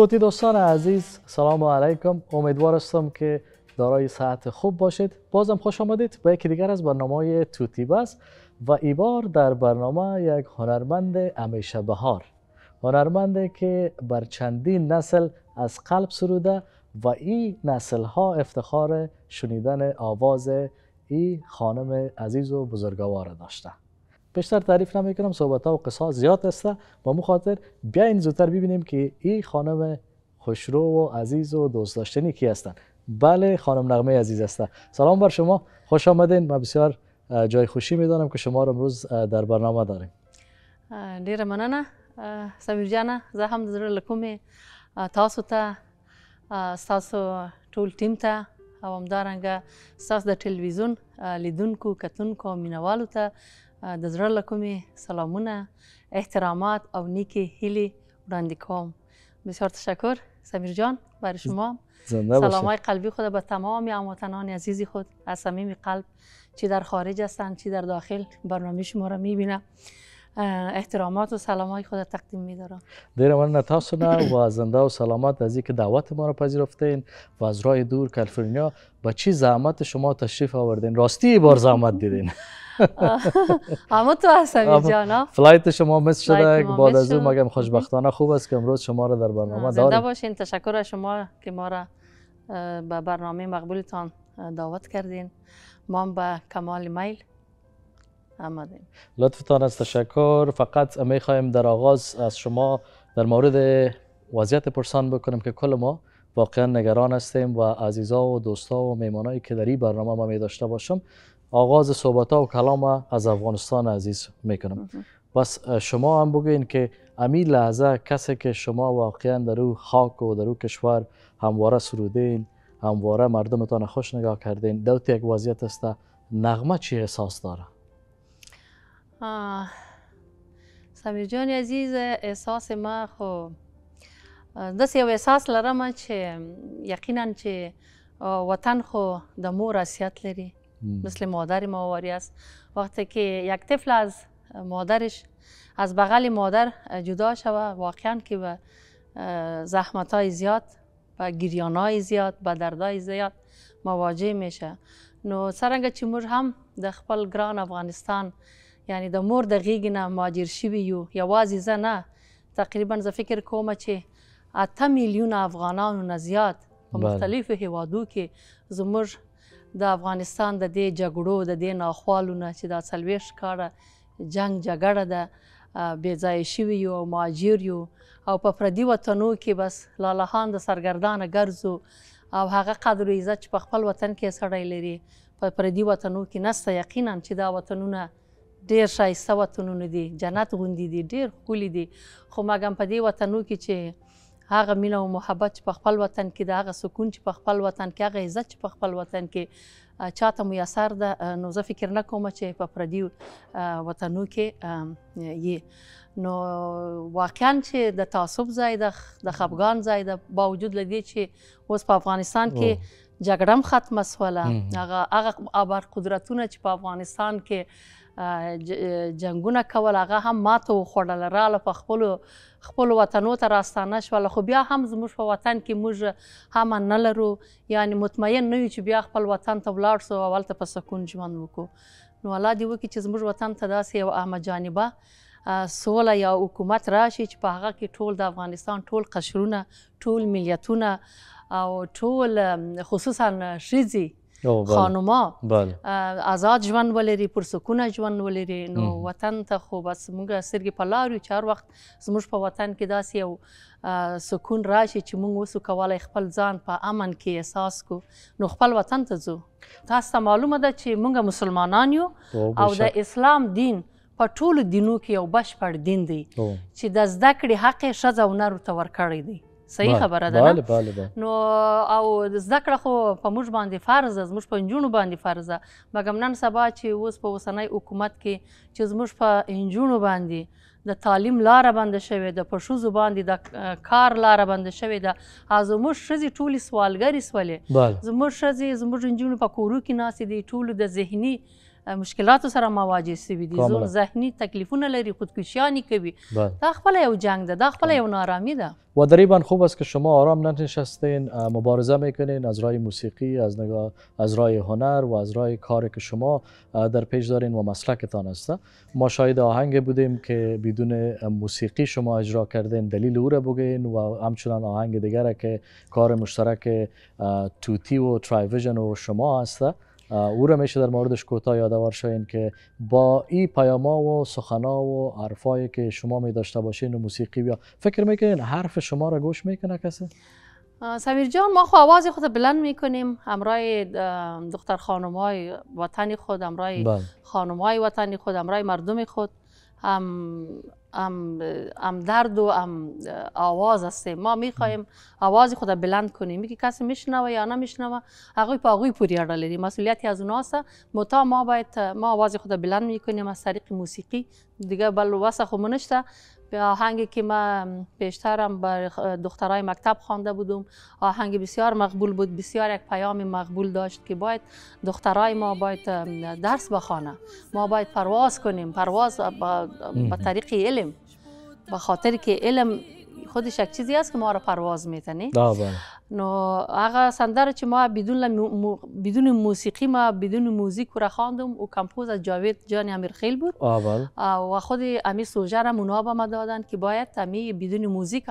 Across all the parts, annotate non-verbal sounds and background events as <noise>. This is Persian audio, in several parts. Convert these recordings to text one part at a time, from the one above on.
توتی دوستان عزیز سلام علیکم امیدوار هستم که دارای صحت خوب باشید بازم خوش آمدید به یکی دیگر از برنامه توتی بس و ایبار در برنامه یک هنرمند همیشه بهار هنرمندی که بر چندین نسل از قلب سروده و این نسل ها افتخار شنیدن آواز ای خانم عزیز و بزرگوار داشته بیشتر تعریف نمیکنم صحبت ها و قصه زیاد هسته و مخاطر خاطر بیاین زودتر ببینیم که این خانم خوشرو و عزیز و دوست داشتنی کی هستن بله خانم نغمه عزیز هسته سلام بر شما خوش آمدین ما بسیار جای خوشی میدانم که شما رو امروز در برنامه داریم دیر مننه سمیر جانه زه هم در لکم تا تاسو ته ستاسو ټول تیم ته او همدارنګه ساس د ټلویزیون لیدونکو کتونکو د زړه سلامونه احترامات او نیکی هیلی وړاندې بسیار تشکر سمیر جان برای شما سلامای قلبی خود به تمام هموطنان عزیزی خود از صمیم قلب چی در خارج هستند چی در داخل برنامه شما را میبینم احترامات و سلام های خود تقدیم میدارم دارم دیر من و زنده و سلامت از اینکه دعوت ما را پذیرفتین و از راه دور کالیفرنیا با چی زحمت شما تشریف آوردین راستی بار زحمت دیدین <laughs> اما تو هستم جانا فلایت شما مس شده بعد از اون مگم خوشبختانه خوب است که امروز شما را در برنامه داریم زنده باشین تشکر شما که ما را به برنامه مقبولتان دعوت کردین ما به کمال میل آمدیم لطفتان از تشکر فقط می خواهیم در آغاز از شما در مورد وضعیت پرسان بکنیم که کل ما واقعا نگران هستیم و عزیزا و دوستا و میمانایی که در این برنامه ما می داشته باشم آغاز صحبت ها و کلام از افغانستان عزیز میکنم بس شما هم بگوین که امی لحظه کسی که شما واقعا در او خاک و در او کشور همواره سرودین همواره مردمتان خوش نگاه کردین دوت یک وضعیت است نغمه چی احساس داره آه. سمیر جان عزیز احساس ما خو داسې یو احساس لرم چې یقینا چې وطن خو د مور حیثیت لري مثل مادر ماواری است وقتی که یک طفل از مادرش از بغل مادر جدا شوه واقعا که به زحمت های زیاد و گریان های زیاد به دردهای زیاد مواجه میشه نو سرنګه چې موږ هم د خپل ګران افغانستان یعنی د مور د غیږ نه مهاجر شوي یو یوازې زه نه تقریبا زه فکر کوم چې اته میلیونه افغانانو نه زیات په مختلفو هیوادو کې زموږ د افغانستان د دې جګړو د دې ناخوالو نه چې دا څلوېښت کاله جنگ جګړه ده بې ځایه شوي یو او مهاجر یو او په پردي وطنو کې بس لالهان د سرګردانه ګرځو او هغه قدر عزت چې په خپل وطن کې سړی لري په پردي وطنو کې نسته یقینا چې دا وطنونه ډیر شایسته وطنونه دي جنت غوندي دي ډیر ښکلي دي خو مګم په دې وطنو کې چې هغه مینه او محبت چې په خپل وطن کې د هغه سکون چې په خپل وطن کې هغه عزت چې په خپل وطن کې چاته میسر ده نو زه فکر نه کوم چې په پردیو وطنو کې یې نو واقعا چې د تعصب ځای د خفګان ځای د باوجود لدی چې اوس په افغانستان کې جګړه هم ختمه سوله هغه هغه ابر قدرتونه چې په افغانستان کې جنگونه کول هغه هم ماته وخوړل رااله په خپلو خپل وطنو ته راستانه شول خو بیا هم زموږ په وطن کې موږ هم نه لرو یعنی مطمئن نه یو چې بیا خپل وطن ته ولاړ سو او هلته په سکون ژوند وکړو نو الله دې وکړي چې زموږ وطن ته داسې یو عامه جانبه سوله یا حکومت راشي چې په هغه کې ټول د افغانستان ټول قشرونه ټول ملیتونه او ټول خصوصا ښځې خانوما آزاد ژوند ولري پر سکونه ژوند ولري نو مم. وطن ته خو بس موږ سرګې په لارو چار وخت زموږ په وطن کې داسې یو سکون راشي چې موږ وسو کولای خپل ځان په امن کې احساس کو نو خپل وطن ته ځو تاسو ته معلومه ده چې موږ مسلمانان یو او د اسلام دین په ټولو دینو کې یو بشپړ دین دی چې د زده کړې حق یې ښځه او نر ته ورکړی دی صحیح بله. خبره ده بله بله بله. نو او زده کړه خو په موږ باندې فرض ده زموږ په نجونو باندې فرض ده مګم نن سبا چې اوس په اوسنی حکومت کې چې زموږ په نجونو باندې د تعلیم لاره بنده شوې ده په ښځو باندې د کار لاره بنده شوې ده زموږ ښځې ټولې سوالګرې سولې زموږ ښځې زموږ نجونې په کورو کې ناستې دي ټولو د ذهني مشکلات سره مواجه شوی دی زور زهنی تکلیفونه لری خودکشیانی کوی بله. دا خپل یو جنگ ده دا خپل یو نارامی و دریبا خوب است که شما آرام ننشستین مبارزه میکنین از راه موسیقی از نگاه از راه هنر و از راه کاری که شما در پیش دارین و مسلکتان است ما شاید آهنگ بودیم که بدون موسیقی شما اجرا کردین دلیل او را بگین و همچنان آهنگ دیگر که کار مشترک توتی و ترایویژن و شما هسته او را میشه در موردش کوتا یادآور شوین که با این پیاما و سخنا و حرفایی که شما می داشته باشین و موسیقی بیا فکر میکنین حرف شما را گوش میکنه کسی سمیر جان ما خو خب آواز خود بلند میکنیم همراه دختر خانمای وطنی خود امرای بله. خانمای وطنی خود امرای مردم خود هم ام, ام درد و ام آواز هستیم ما میخوایم آواز خود بلند کنیم که کسی میشنوه یا نمیشنوه هغوی پا هغوی پوری را مسئولیتی از هست متا ما باید ما آواز خود بلند میکنیم از طریق موسیقی دیگه بل وسه خو آهنگی که من پیشترم بر دخترای مکتب خوانده بودم آهنگ بسیار مقبول بود بسیار یک پیام مقبول داشت که باید دخترای ما باید درس بخوانه ما باید پرواز کنیم پرواز به طریق علم به خاطر که علم خودش یک چیزی است که ما را پرواز میتنی بله. نو آقا سندر چې ما بدون بدون موسیقی ما بدون موزیک را خواندم او کمپوز از جاوید جان امیرخیل بود آبال. بله. و خود امیر سوژر هم اونها به ما دادن که باید تمی بدون موزیک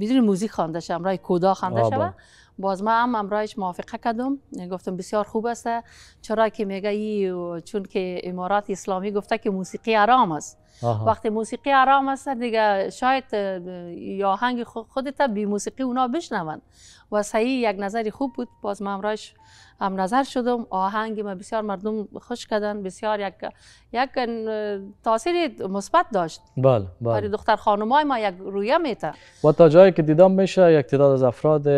بدون موزیک خوانده شد رای کودا خوانده شود بله. باز ما هم امرایش موافقه کردم گفتم بسیار خوب است چرا که میگه چون که امارات اسلامی گفته که موسیقی آرام است آها. وقتی موسیقی آرام است دیگه شاید یا آهنگ خودت بی موسیقی اونا بشنون و صحیح یک نظری خوب بود باز من هم نظر شدم آهنگ ما بسیار مردم خوش کردن بسیار یک یک تاثیر مثبت داشت بله بله برای دختر های ما یک رویه میته و تا جایی که دیدم میشه یک تعداد از افراد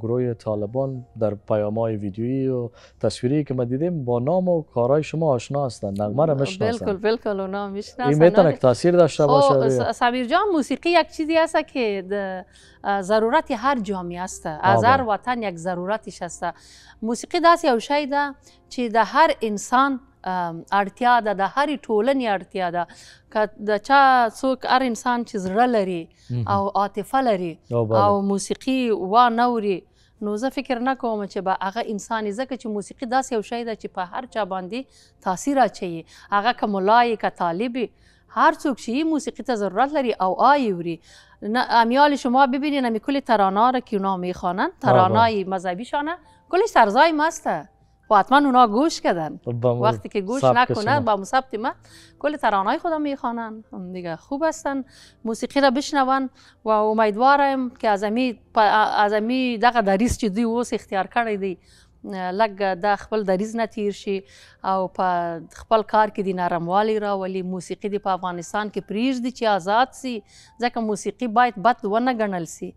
گروه طالبان در های ویدیویی و تصویری که ما دیدیم با نام و کارهای شما آشنا هستند نغمه را بالکل بالکل اونا میشناسن میتونه تاثیر داشته باشه سمیر جان موسیقی یک چیزی است که ضرورت هر جامعه است از هر وطن یک ضرورتش است موسیقی داس یو شی ده چې د هر انسان اړتیا ده د هرې ټولنې اړتیا ده که د چا څوک هر انسان چې زړه لري او عاطفه لري او موسیقي وانه اوري نو زه فکر نه کوم چې به هغه انسان ځکه چې موسیقي داسې یو شی ده چې په هر چا باندې تاثیر اچوي هغه که ملا که طالب هر څوک چې موسیقي ته ضرورت لري او آیوری امیال شما ببینین امی کل ترانه را که اونا میخوانن ترانای شانه کلش سرزای مسته و خب، حتما اونا گوش کردن خب، وقتی که گوش نکنن با مصبت من کل ترانای خودم میخوانن دیگه خوب هستن موسیقی را بشنون و امیدوارم که از امی, از امی دقیقه دریس چی دی اختیار کردی لګ دا خپل دریز نه تیر شي او په خپل کار کې د نارموالي راولي موسیقي د په افغانستان کې پریږدي چې آزاد سي ځکه موسیقي باید بد ونه ګڼل سي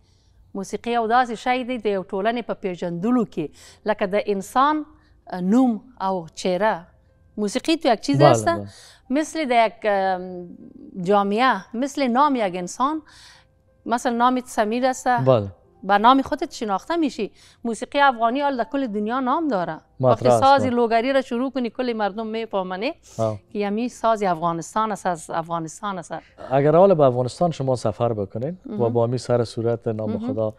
موسیقي یو داسې شی دی د یو ټولنې په پیژندلو کې لکه د انسان نوم او چهره موسیقی تو یک چیز است مثل در یک جامعه مثل نام یک انسان مثلا نام سمیر است به نام خودت شناخته میشی موسیقی افغانی حال در کل دنیا نام داره وقتی ساز لوگری را شروع کنی کل مردم میپامنه که یمی یعنی ساز افغانستان است از افغانستان است اگر حال به افغانستان شما سفر بکنین و با می سر صورت نام خدا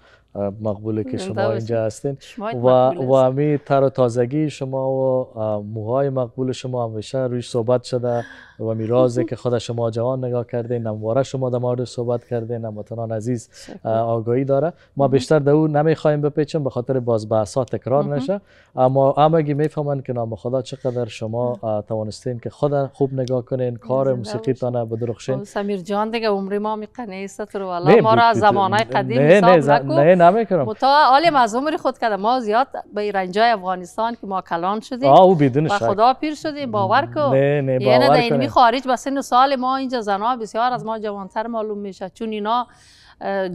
مقبوله که شما اینجا هستین و, و همی تر و تازگی شما و موهای مقبول شما همیشه رویش صحبت شده و می که خود شما جوان نگاه کرده نمواره شما در مورد صحبت کرده نموتنان عزیز آگاهی داره ما بیشتر در او نمیخوایم بپیچیم به خاطر باز بحثات تکرار نشه اما همگی میفهمن که نام خدا چقدر شما توانستین که خود خوب نگاه کنین کار موسیقی تانه بدرخشین خب، سمیر جان دیگه عمر ما میقنه است تو والله ما را زمانه قدیم نه نه همه کرام خب، تا حال خود کرده ما زیاد به رنجای افغانستان که ما کلان شدیم آه او بدون شک خدا پیر شدی، باور کن نه نه باور یعنی در علمی خارج با سن سال ما اینجا زنا بسیار از ما جوانتر معلوم میشه چون اینا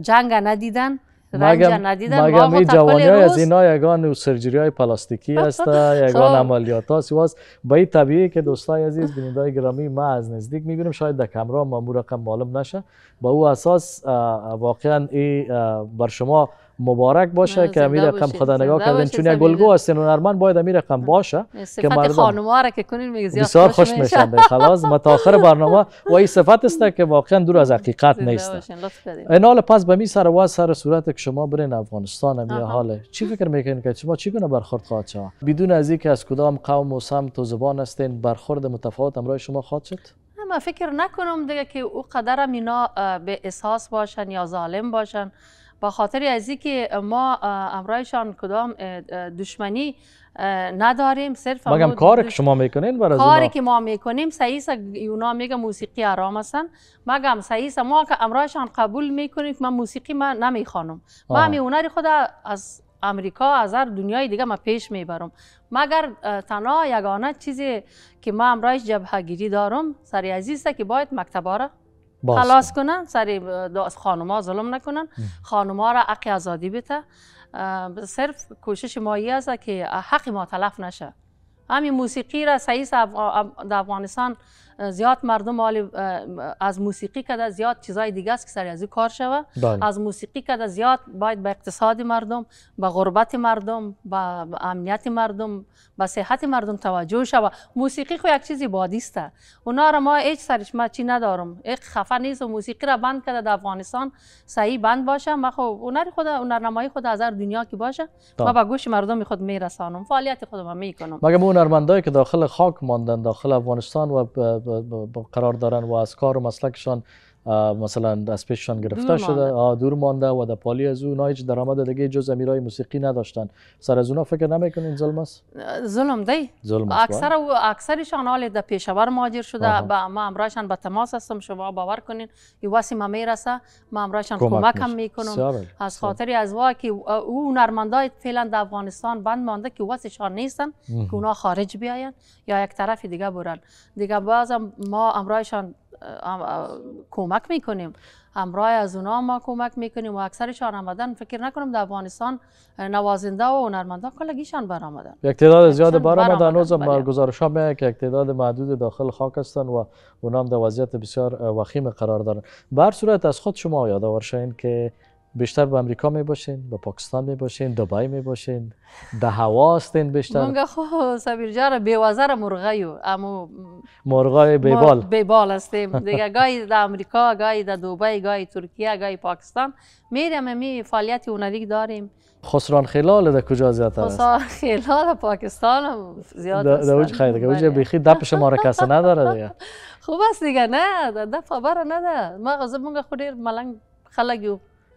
جنگ ندیدن رنج ندیدن ما جوانی از اینا یگان سرجری های پلاستیکی <laughs> هست یگان خب. عملیات ها واس به این طبیعی که دوستای عزیز های گرامی ما از نزدیک میبینم شاید در کمرا ما رقم معلوم نشه با او اساس واقعا ای بر شما مبارک باشه که امیر رقم خدا نگاه کردن چون یک گلگو هستین هنرمند باید امیر رقم باشه که مردم خانوما را که کنین میگه زیاد بسیار خوش میشن خلاص متاخر برنامه <laughs> و این صفت است که واقعا دور از حقیقت نیست حال پس به می سر و سر صورت که شما برین افغانستان می حال چی فکر میکنین که شما چی گونه برخورد خواهد شد بدون از اینکه از کدام قوم و سمت و زبان هستین برخورد متفاوت امرای شما خواهد شد ما فکر نکنم دیگه که او قدرم اینا به احساس باشن یا ظالم باشن با خاطر از اینکه ما امرایشان کدام دشمنی نداریم صرف مگم کاری که شما میکنین برای کاری که ما میکنیم سعیس یونا میگه موسیقی آرام هستن مگم سعیس ما که امرایشان قبول میکنیم که من موسیقی من نمیخوانم ما همی هنر خود از امریکا از هر دنیای دیگه ما پیش میبرم مگر تنها یگانه چیزی که ما امرایش گیری دارم سری عزیزه که باید مکتباره خلاص کنن سری خانوما ظلم نکنن خانوما را حق آزادی بده صرف کوشش مایی است که حق ما تلف نشه همین موسیقی را سعیس در افغانستان زیاد مردم از موسیقی کده زیاد چیزای دیگه است که سری از کار شوه بله. از موسیقی کده زیاد باید به اقتصاد مردم به غربت مردم به امنیت مردم به صحت مردم توجه شوه موسیقی خو یک چیزی بادی است اونا را ما هیچ سرش ما چی ندارم یک خفه نیست و موسیقی را بند کده در افغانستان صحیح بند باشه ما خو هنر خود هنرنمایی خود از هر دنیا که باشه بله. ما به با گوش مردم خود میرسانم فعالیت خودم میکنم مگه اون هنرمندایی که داخل خاک ماندن داخل افغانستان و قرار دارن و از کار و مسلکشان مثلا از پیششان گرفته شده دور مانده و در پالی از اونها هیچ درآمد دیگه جز امیرای موسیقی نداشتن سر از اونا فکر نمیکنین ظلم است ظلم دی ظلم اکثر و اکثرشان حال در پیشور ماجر شده با ما امراشان به تماس هستم شما باور کنین یه واسی ما میرسه ما امراشان کمکم میکنم از خاطر از وا که او های فعلا در افغانستان بند مانده که واسشان نیستن که اونا خارج بیاین یا یک طرف دیگه برن دیگه بازم ما امرایشان کمک میکنیم همراه از اونا ما کمک میکنیم و اکثر شان فکر نکنم در افغانستان نوازنده و هنرمندان کلگیشان برآمدن یک تعداد یعنی زیاد برآمدن روز گزارش ها میاد که یک تعداد محدود داخل خاک هستند و اونا هم در وضعیت بسیار وخیم قرار دارن بر صورت از خود شما یادآور شین که بیشتر به امریکا می باشین به پاکستان می باشین دبی می باشین ده هوا هستین بیشتر منگا خو سبیر جان بی وزر مرغیو اما مرغای بیبال بیبال هستیم دیگه گای در امریکا گای در دبی گای ترکیه گای پاکستان میرم می فعالیت داریم خسران خلال ده کجا زیاد است؟ خسران خلال پاکستان هم زیاد است. ده اوج خیر دیگه اوج بله. بیخی دپ شما را کس نداره دیگه <laughs> خوب است دیگه نه دپ خبر نداره ما غذا مونږ خو ډیر ملنګ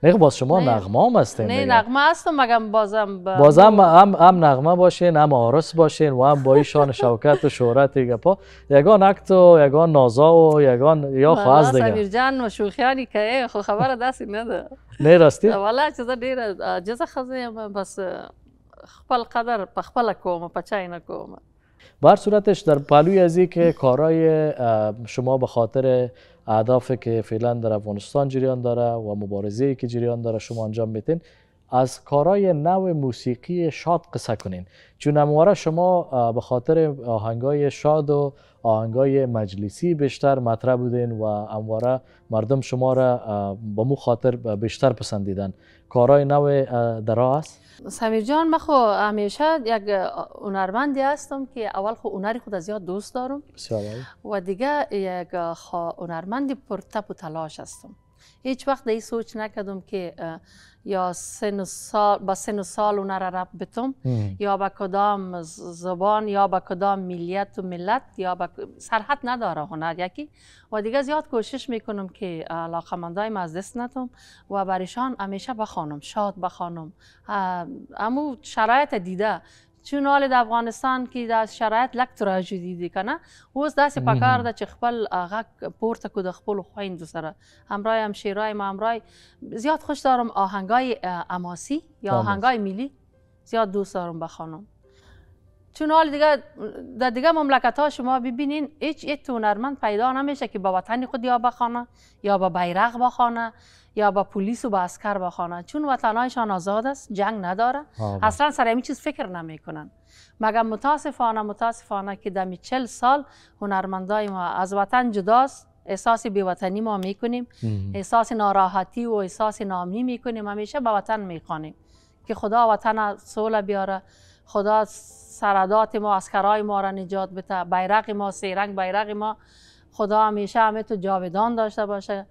نه خب باز شما نغمه هم هستین نه نغمه هستم مگم بازم با... بازم هم, هم نغمه باشین هم آرس باشین و هم با ایشان شان شوکت و شهرت دیگه پا یگان اکت و یگان نازا و یگان یا خواست دیگه سمیر جان و شوخیانی که خو خب خبر دستی نده نه راستی؟ والا چیزا دیر خزه خزیم بس خپل قدر پخپل خپل کوم په چای نکوم بر صورتش در پلوی ازی که کارای شما به خاطر اهدافی که فعلا در افغانستان جریان داره و مبارزه که جریان داره شما انجام میتین از کارای نو موسیقی شاد قصه کنین چون همواره شما به خاطر آهنگای شاد و آهنگای مجلسی بیشتر مطرح بودین و همواره مردم شما را به مو خاطر بیشتر پسندیدن کارای نو در است سمیر جان من خو همیشه یک هنرمندی هستم که اول خو هنری خود زیاد دوست دارم و دیگه یک هنرمند پرتپ و تلاش هستم هیچ وقت این سوچ نکردم که یا سن سال با سن سال اونا را ربطم یا با کدام زبان یا با کدام ملیت و ملت یا با سرحد نداره هنر یکی و دیگه زیاد کوشش میکنم که مندای از دست نتم و برایشان همیشه بخوانم شاد بخانم امو شرایط دیده چون حال د افغانستان کې دا شرایط لک تراژیدي دي کنه اوس داسې پکار ده چې خپل پرت پورته کو د خپل خویندو سره همراه هم شیرای ما زیاد خوش دارم آهنگای اماسی یا آهنگای ملی زیاد دوست دارم بخوانم چون حال دیگه در دیگه مملکت ها شما ببینین هیچ یک هنرمند پیدا نمیشه که با وطن خود یا بخانه یا با بیرق بخانه یا با پلیس و با اسکر بخوانند چون وطنهایشان آزاد است جنگ نداره اصلا سر این چیز فکر نمیکنن مگر متاسفانه متاسفانه که دمی چل سال هنرمندای ما از وطن جداست احساس بیوطنی ما میکنیم احساس ناراحتی و احساس نامی میکنیم همیشه به وطن میخوانیم که خدا وطن سول بیاره خدا سرادات ما اسکرای ما را نجات بده بیرق ما سیرنگ بیرق ما خدا همیشه همه تو جاودان داشته باشه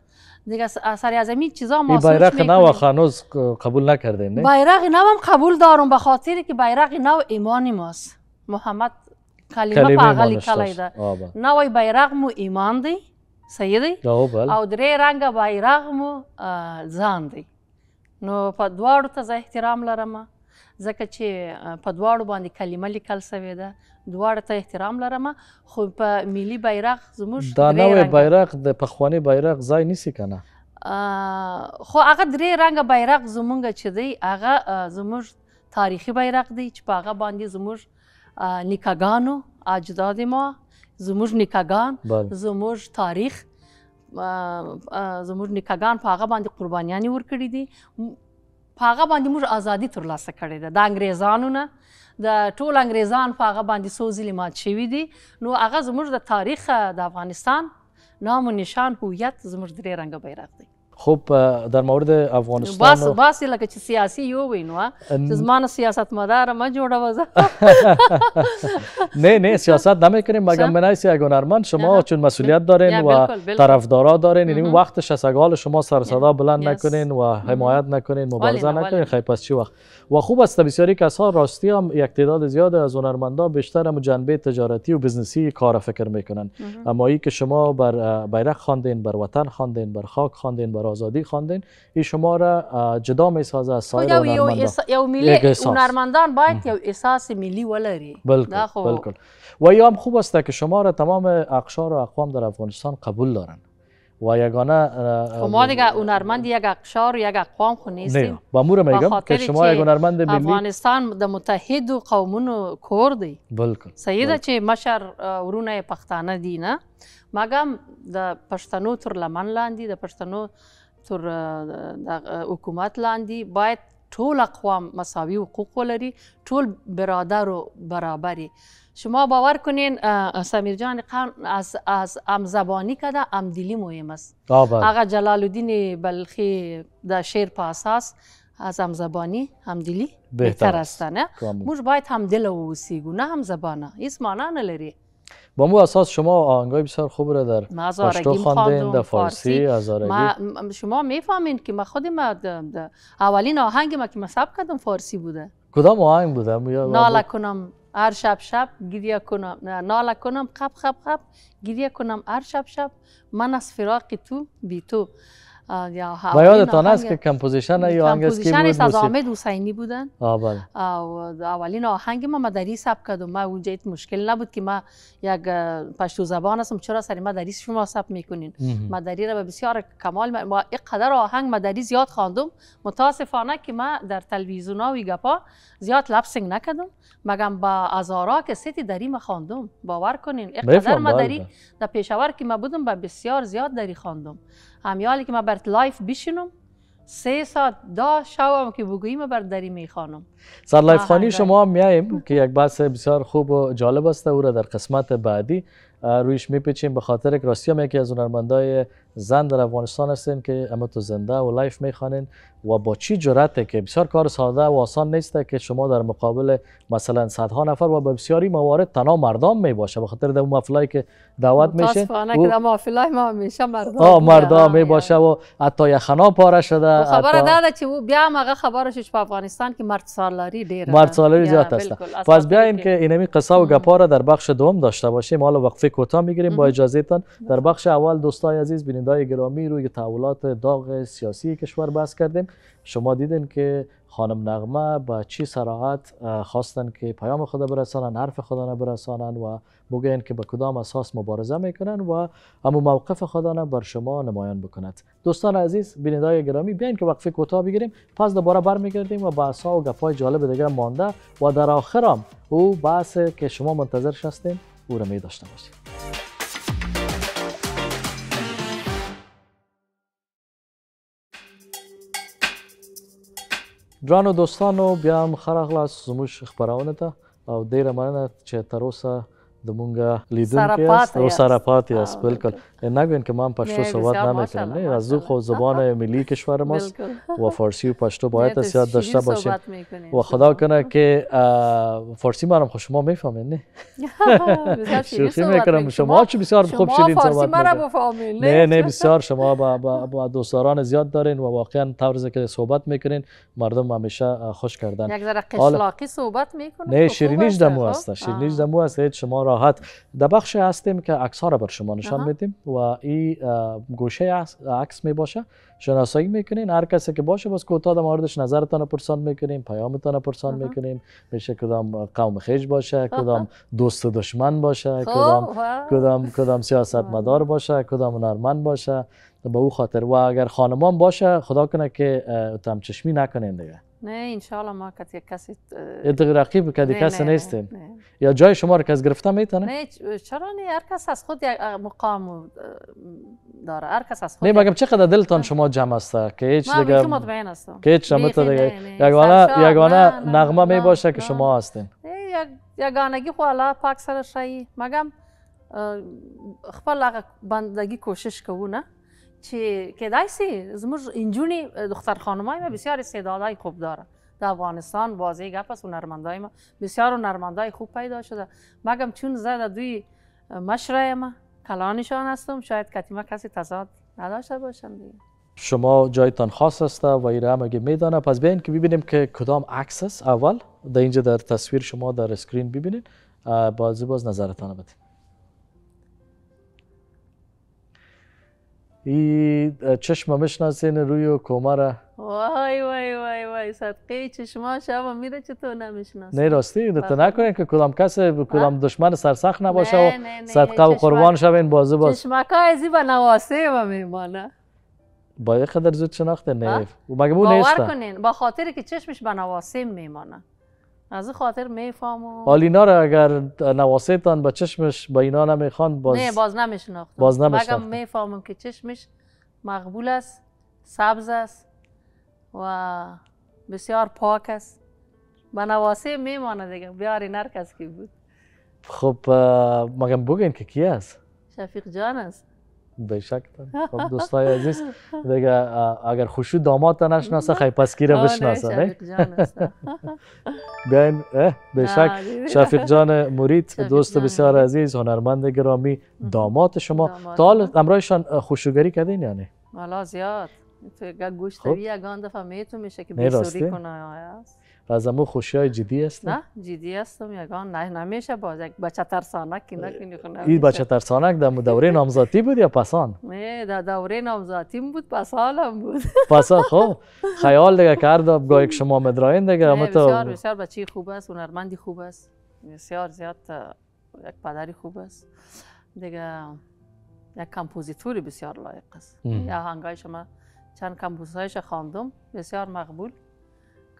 دیگه سر از همین چیزا محسوس بیرق نو خانوز قبول نکردین نه بیرق نو هم قبول دارم به خاطر که بیرق نو ایمان ماست محمد کلمه په غلی کلی ده نوی بیرق مو ایمان دی صحیح دی او درې رنګه بیرق مو ځان دی نو په دواړو ته زه احترام لرم ځکه چې په دواړو باندې کلمه لیکل سوې ده دواړه ته احترام لرم خو په ملي بیرغ زموږ دا نوې بیرغ د پخوانی بیرغ ځای نیسی کنه خو هغه درې رنګه بیرغ زمونږ چې دی هغه زموږ تاریخي بیرغ دی چې په هغه باندې زموږ نیکاګانو اجداد ما زموږ نیکاګان زموږ تاریخ زموږ نیکاګان په هغه باندې قربانیان ورکړي دي په هغه باندې موږ ازادي ترلاسه کړې ده د انګریزانو نه د ټول انګریزان په هغه باندې څو ځلې مات شوي دي نو هغه زموږ د تاریخ د افغانستان نام و نشان هویت زموږ درې رنګه بیرغ دی خب در مورد افغانستان باس باس لکه چی سیاسی یو وینوا چې سیاست مدار ما جوړه <laughs> نه نه سیاست نمیکنیم مگر من ایسی هنرمند شما چون مسئولیت دارین و طرفدارا دارین یعنی وقت از شما سر صدا بلند نکنین و حمایت نکنین مبارزه نکنین خیلی پس چی وقت و خوب است بسیاری کسا راستی هم یک تعداد زیاد از هنرمندا بیشتر هم جنبه تجارتی و بزنسی کار فکر میکنن اما ای که شما بر بیرق خواندین بر وطن خواندین بر خاک خواندین بر آزادی خواندین این شما را جدا می سازه از سایر یو ملی هنرمندان باید یو احساس ملی ولری بالکل بالکل و یا هم خوب است که شما را تمام اقشار و اقوام در افغانستان قبول دارند و یگانه ما دیگه هنرمند یک اقشار یک اقوام خو نیستیم با مور میگم که شما یک هنرمند افغانستان د و قومونو کور دی بالکل سیده چې مشر ورونه پختانه دی نه مګم د پښتنو تر لمن د پښتنو تر حکومت لاندې باید ټول اقوام مساوي حقوق ولري ټول برادر و برابری شما باور کنین سمیر جان خان از از همزبانی کده دلی مهم است بله. آقا جلال الدین بلخی در شعر په اساس از همزبانی همدیلی بهتر است نه موږ باید همدل و نه هم زبانه معنا نه لري با مو اساس شما آهنگای بسیار خوب را در پشتو خواندین در فارسی از شما میفهمین که ما خود ما اولین آهنگ ما که ما ثبت کردم فارسی بوده کدام آهنگ بوده ناله کنم هر شب شب گریه کنم ناله کنم خب خب خب گریه کنم هر شب شب من از فراق تو بی تو یا یاد تان است که کمپوزیشن یا آهنگ است که کمپوزیشن از آمد حسینی بودن بله. اولین آهنگ ما مدری سب کرد ما اونجا مشکل نبود که ما یک پشتو زبان هستم چرا سری مدری شما سب میکنین مدری را به بسیار کمال ما قدر آهنگ مدری زیاد خواندم متاسفانه که ما در تلویزیون و گپا زیاد لپسنگ نکردم مگم با ازارا که سیتی دری ما خواندم باور کنین قدر مدری بله. در پیشور که ما بودم به بسیار زیاد دری خواندم همیالی که ما بر لایف بشینم سه ساعت دا که بگوییم بر دری میخوانم سر لایف خانی شما هم میاییم که یک بحث بسیار خوب و جالب است او را در قسمت بعدی رویش میپیچیم به خاطر که راستی هم یکی از هنرمندای زن در افغانستان هستیم که اما تو زنده و لایف میخوانین و با چی جرأته که بسیار کار ساده و آسان نیست که شما در مقابل مثلا صدها نفر و به بسیاری موارد تنها مردم می باشه به خاطر دو مافلای که دعوت میشه تاسفانه که مافلای ما میشه مردم آه مردم می باشه و حتی خنا پاره شده خب، خبر داده چې و بیا مغه خبرش په افغانستان که مرد سالاری دیره مرد سالاری زیات است پس بیاین که اینمی قصه و گپا را در بخش دوم داشته باشیم حالا وقفه کوتاه میگیریم با اجازهتان در بخش اول دوستای عزیز ببینیم شنوندای گرامی روی تاولات داغ سیاسی کشور بحث کردیم شما دیدین که خانم نغمه با چی سراعت خواستن که پیام خود برسانن حرف خود برسانن و بگوین که به کدام اساس مبارزه میکنن و اما موقف خودانه بر شما نمایان بکند دوستان عزیز بینندای گرامی بیاین که وقفه کوتاه بگیریم پس دوباره برمیگردیم و بحث ها و گپای جالب دیگر مانده و در آخرام او بحث که شما منتظر هستین او را می داشته درنو دوستانو بیا هم خر اخلاص زموږ خبرونه ته او ډیره مننه چې تر اوسه د مونږه لیدونکو او سره پاتې است بالکل نگوین که من پشتو صحبت نمیکنم نه از خود زبان ملی کشور ماست و فارسی و پشتو باید اسیاد داشته باشیم و خدا کنه که فارسی مرم خو شما میفهمین نه شوخی میکنم شما چه بسیار خوب شدین صحبت نه نه بسیار شما با دوستداران زیاد دارین و واقعا طرز که صحبت میکنین مردم همیشه خوش کردن یک ذره قشلاقی صحبت میکنه نه شیرینیش دمو هست شیرینیش دمو هست شما را راحت در بخش هستیم که عکس ها را بر شما نشان میدیم و این گوشه عکس می باشه شناسایی میکنین هر کسی که باشه باز کوتاه در موردش نظرتان پرسان میکنیم پیامتان پرسان میکنیم میشه کدام قوم خیش باشه کدام دوست دشمن باشه خب، کدام کدام کدام مدار باشه کدام هنرمند باشه به او خاطر و اگر خانمان باشه خدا کنه که چشمی نکنین دیگه نه انشالله ما کسی کسی یه رقیب کدی کسی نیستن یا جای شما رو کس گرفته میتونه نه چرا نه هر کس از خود یک مقام داره هر کس از خود نه مگم چقدر دلتان شما جمع است که هیچ دیگه ما مطمئن هستم که هیچ شما دیگه یگانه یگانه نغمه می باشه که شما هستین یگانگی خو الله پاک سره شایی مگم خپل بندگی کوشش کوونه چې کېدای سي زموږ انجونی دختر خانمای ما بسیار استعدادای خوب داره در افغانستان بازی گپ است ما بسیار هنرمندای خوب پیدا شده مگم چون زد دوی مشره ما کلانشان هستم شاید کتیمه کسی تضاد نداشته باشم دیگه شما جایتان خاص است و ایره هم اگه میدانه پس بین که ببینیم که کدام عکس اول در اینجا در تصویر شما در اسکرین ببینید بازی باز نظرتان بدید ای چشم بشناسین روی و کمره وای وای وای وای صدقه چشما شبا میره چه تو نه راستی تو نکنین که کلام کسی کلام دشمن سرسخت نباشه و صدقه و قربان شوین بازه باز چشمکا ازی نواسه و میمانه با یه قدر زود شناخته نه و مگه بو نیست باور کنین با خاطر که چشمش به میمانه از خاطر میفهمم و آلینا را اگر نواسیتان به چشمش با اینا نمیخوان باز نه باز نمیشناختم باز میفهمم که چشمش مقبول است سبز است و بسیار پاک است به نواسه میمانه دیگه هر کس کی بود خب مگم بگین که کی است شفیق جان است به شک <laughs> خب دوستای عزیز دیگه اگر خوشو داماد نشناسه خی پس کی بشناسه نه بیاین به شک شفیق جان مرید دوست بسیار عزیز هنرمند گرامی داماد شما تا حال امرایشان خوشوگری کردین یا نه ملا زیاد گوشت خب. یگان دفعه میتون میشه که بیسوری کنه و از امو خوشی های جدی هست نه جدی هستم یگان نه نمیشه باز یک بچه ترسانک که نکنی خونه این بچه ترسانک در دوره نامزاتی بود یا پسان؟ نه در دوره نامزاتی بود پسالم بود <laughs> پسال خب خیال دیگه کرده گاهی شما مدراین دیگه نه بسیار بسیار بچه خوب است هنرمندی خوب است بسیار زیاد یک پدری خوب است دیگه یک کمپوزیتوری بسیار لایق است یا هنگای شما چند کمپوزهایش خواندم بسیار مقبول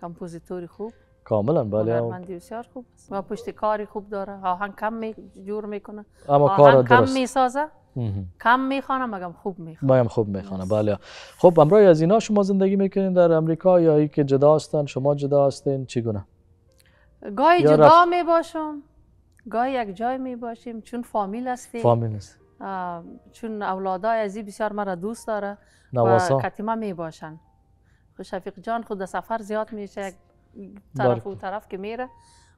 کمپوزیتور خوب کاملا بله هنرمندی بسیار خوب و پشت کاری خوب داره آهنگ کم می جور میکنه اما کار کم میسازه کم میخوانم مگم خوب میخوانم مگم خوب میخوانم بله خب امرای از اینا شما زندگی میکنین در امریکا یا ای که جدا هستن شما جدا هستین چگونه گاهی جدا رفت... می گاهی یک جای می چون فامیل هستیم فامیل است چون اولادای عزیز بسیار مرا دوست داره نواسا. و کتیما می شفیق جان خود سفر زیاد میشه طرف و طرف که میره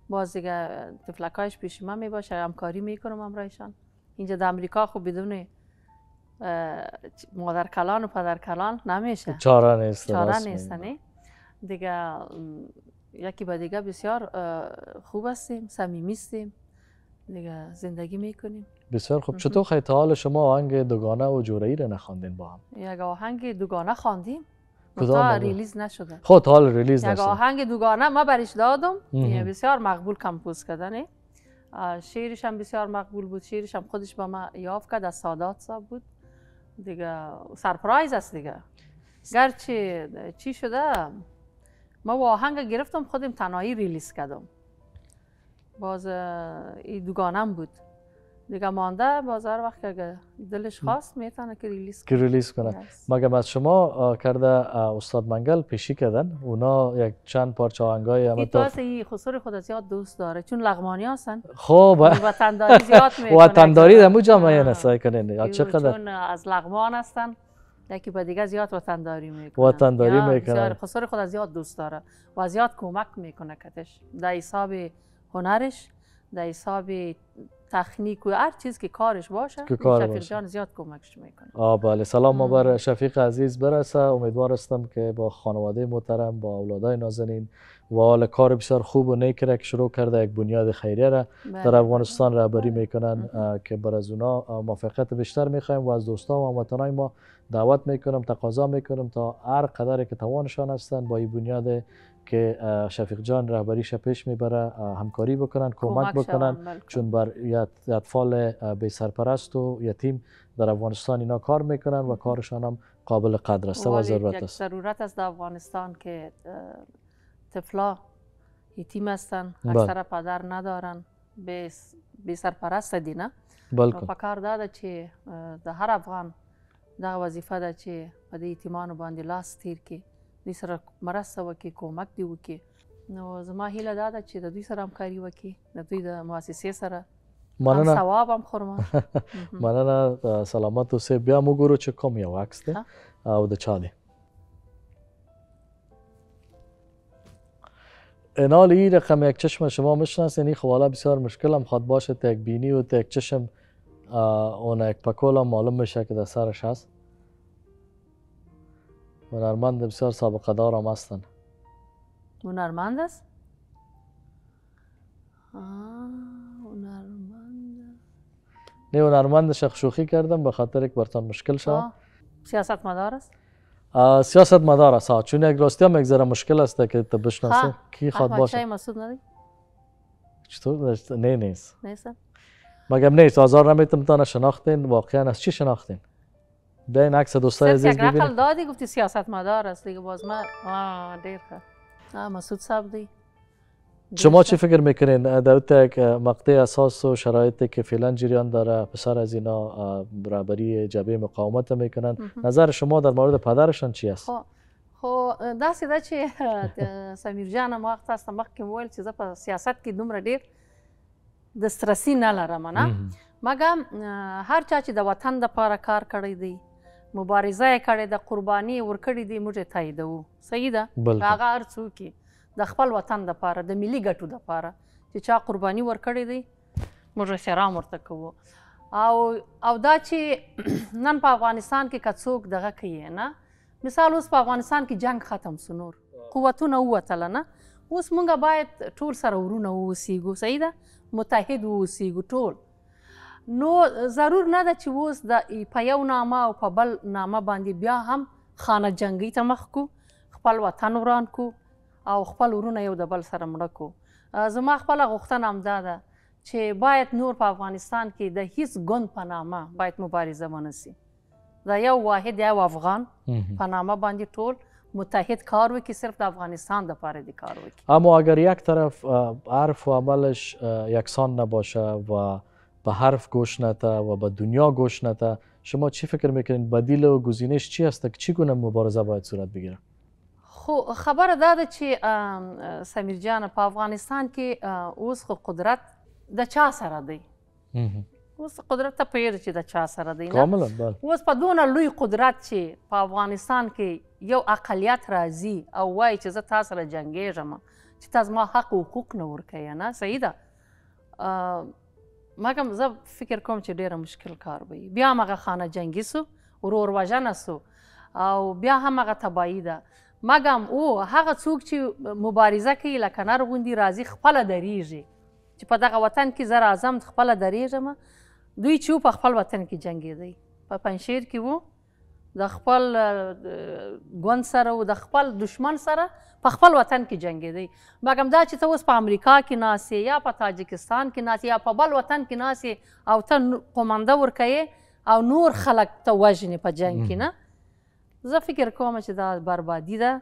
باز دیگه تفلکایش پیش من میباشه همکاری میکنم امرایشان اینجا در امریکا خوب بدون مادر کلان و پدر کلان نمیشه چاره نیست چاره نیست دیگه یکی با دیگه بسیار خوب هستیم صمیمی هستیم دیگه زندگی میکنیم بسیار خوب چطور خیلی حال شما آهنگ دوگانه و جورایی را نخواندین با هم یک آهنگ دوگانه خواندیم کدام ریلیز نشده خود خب، حال ریلیز یعنی نشده یک آهنگ دوگانه ما برش دادم یعنی بسیار مقبول کمپوز کردن شعرش هم بسیار مقبول بود شعرش هم خودش با ما یافت کرد از سادات صاحب بود دیگه سرپرایز است دیگه گرچه چی شده ما و آهنگ گرفتم خودم تنهایی ریلیز کدم باز این دوگانم بود دیگه مانده بازار وقت که دلش خواست میتونه که ریلیز کنه ریلیز کنه مگه از شما کرده استاد منگل پیشی کردن اونا یک چند پارچه های همه تو این خسور خود زیاد دوست داره چون لغمانی هستن خوب وطنداری زیاد میکنه وطنداری در مجمعه نسای کنین چقدر چون از لغمان هستن یکی به دیگه زیاد وطنداری میکنه وطنداری میکنه خسور خود زیاد دوست داره و زیاد کمک میکنه کتش در حساب هنرش در حساب تخنیک و هر چیز که کارش باشه که کار جان زیاد کمکش میکنه آه بله سلام ما بر شفیق عزیز برسه امیدوار هستم که با خانواده محترم با اولادای نازنین و حال کار بسیار خوب و نیک که شروع کرده یک بنیاد خیریه را بله، در افغانستان بله. رهبری بله. میکنن که بر از اونا موفقیت بیشتر میخوایم و از دوستان و هموطنان ما دعوت میکنم تقاضا میکنم تا هر قدری که توانشان هستن با این بنیاد که شفیق جان رهبریش پیش میبره همکاری بکنن کمک بکنن چون بر اطفال بی سرپرست و یتیم در افغانستان اینا کار میکنن و کارشان هم قابل قدر است و ضرورت است ضرورت است در افغانستان که طفلا یتیم هستن بله. اکثر پدر ندارن بی سرپرست دینه بلکن خب، پکار داده چې در هر افغان دا وظیفه ده چې په باندی یتیمانو باندې لاس تیر دې سره مرسته وکړي کومک دی وکړي نو زما هیله دا چې د دوی سره همکاري وکړي د دوی د مؤسسې سره مننه ثواب هم خورم <laughs> مننه سلامت اوسه بیا موږ ورو چې کوم یو عکس دی او د چا دی این رقم یک چشم شما میشناسین این خواله بسیار مشکلم خواد باشه تا یک بینی و تا یک چشم اون یک هم معلوم میشه که در سرش هست هنرمند بسیار سابقه دارم هستن هنرمند است؟ نه هنرمند شوخی کردم به خاطر یک برتان مشکل شد سیاست مدار است؟ سیاست مدار است چون یک راستی هم یک مشکل است که تو بشناسه خب، کی خواد باشه مسعود ندی چطور نه نیست نیست مگم نیست آزار نمیتم تا نشناختین واقعا از چی شناختین بیاین عکس دوستای عزیز ببینید یک نقل دادی گفتی سیاست مدار است دیگه باز من آه دیر آه مسعود صاحب دی شما چی فکر میکنین در یک مقطع اساس و شرایطی که فعلا جریان داره پسر از اینا رهبری جبهه مقاومت میکنن نظر شما در مورد پدرشان چی است خو داسې ده چې سمیر جان هم وخت تاسو مخکې وویل چې زه په سیاست کې دومره ډیر دسترسي نه لرم نه مګم هر چا چې د وطن دپاره کار کړی دی مبارزه یې کړې د قرباني ورکړې دي موږ تاییدو صحیح ده هغه هر څوک کې د خپل وطن د پاره د ملي ګټو د پاره چې چا قرباني ورکړې دي موږ سلام ورته کوو او او دا چې <clears throat> نن په افغانستان کې کڅوک دغه کوي نه مثال اوس په افغانستان کې جنگ ختم سنور قوتونه وتل نه اوس موږ باید ټول سره ورونه وسیګو صحیح ده متحد وسیګو ټول نو ضرور نه ده چې اوس د په یو نامه او په بل نامه باندې بیا هم خانه جنگي ته مخ کو خپل وطن وران کو او خپل ورونه یو د بل سره مړ کو زما خپل غوښتنه هم ده چې باید نور په افغانستان کې د هیڅ ګوند په نامه باید مبارزه ونسی دا یو واحد یو افغان په نامه باندې ټول متحد کار وکړي صرف د افغانستان د پاره دی کار وکړي اما اگر یک طرف حرف و عملش یکسان نباشه و به حرف گوش نده و به دنیا گوش نده شما چی فکر میکنین بدیل و گزینش چی هست که چی گونه مبارزه باید صورت بگیره خو خبر داده چې سمیر جان په افغانستان کې اوس خو قدرت د چا سره دی اوس قدرت ته پیر چې د چا سره دی کاملا بله اوس په دونه لوی قدرت چې په افغانستان کې یو اقلیت راځي او وایي چې زه تا سره جنګیږم چې تاسو ما حق او حقوق نه ورکوي نه صحیح ده مګم زه فکر کوم چې ډیره مشکل کار وي بیا مغه خانه جنگی سو ورور وژنه سو او بیا هم هغه تبایی ده مګم او هغه څوک چې مبارزه کوي لکه نر غوندي راځي خپله درېږي چې په دغه وطن کې زه راځم خپله درېږم دوی چې په خپل وطن کې جنګېدی په پنجشیر کې وو د خپل ګوند سره او د خپل دشمن سره په خپل وطن کې جنگیدي مګم دا چې ته اوس په امریکا کې ناسې یا په تاجکستان کې ناسې یا په بل وطن کې ناسې او ته قومنده ورکې او نور خلک ته وژنې په جنگ کې نه زه فکر کوم چې دا بربادي ده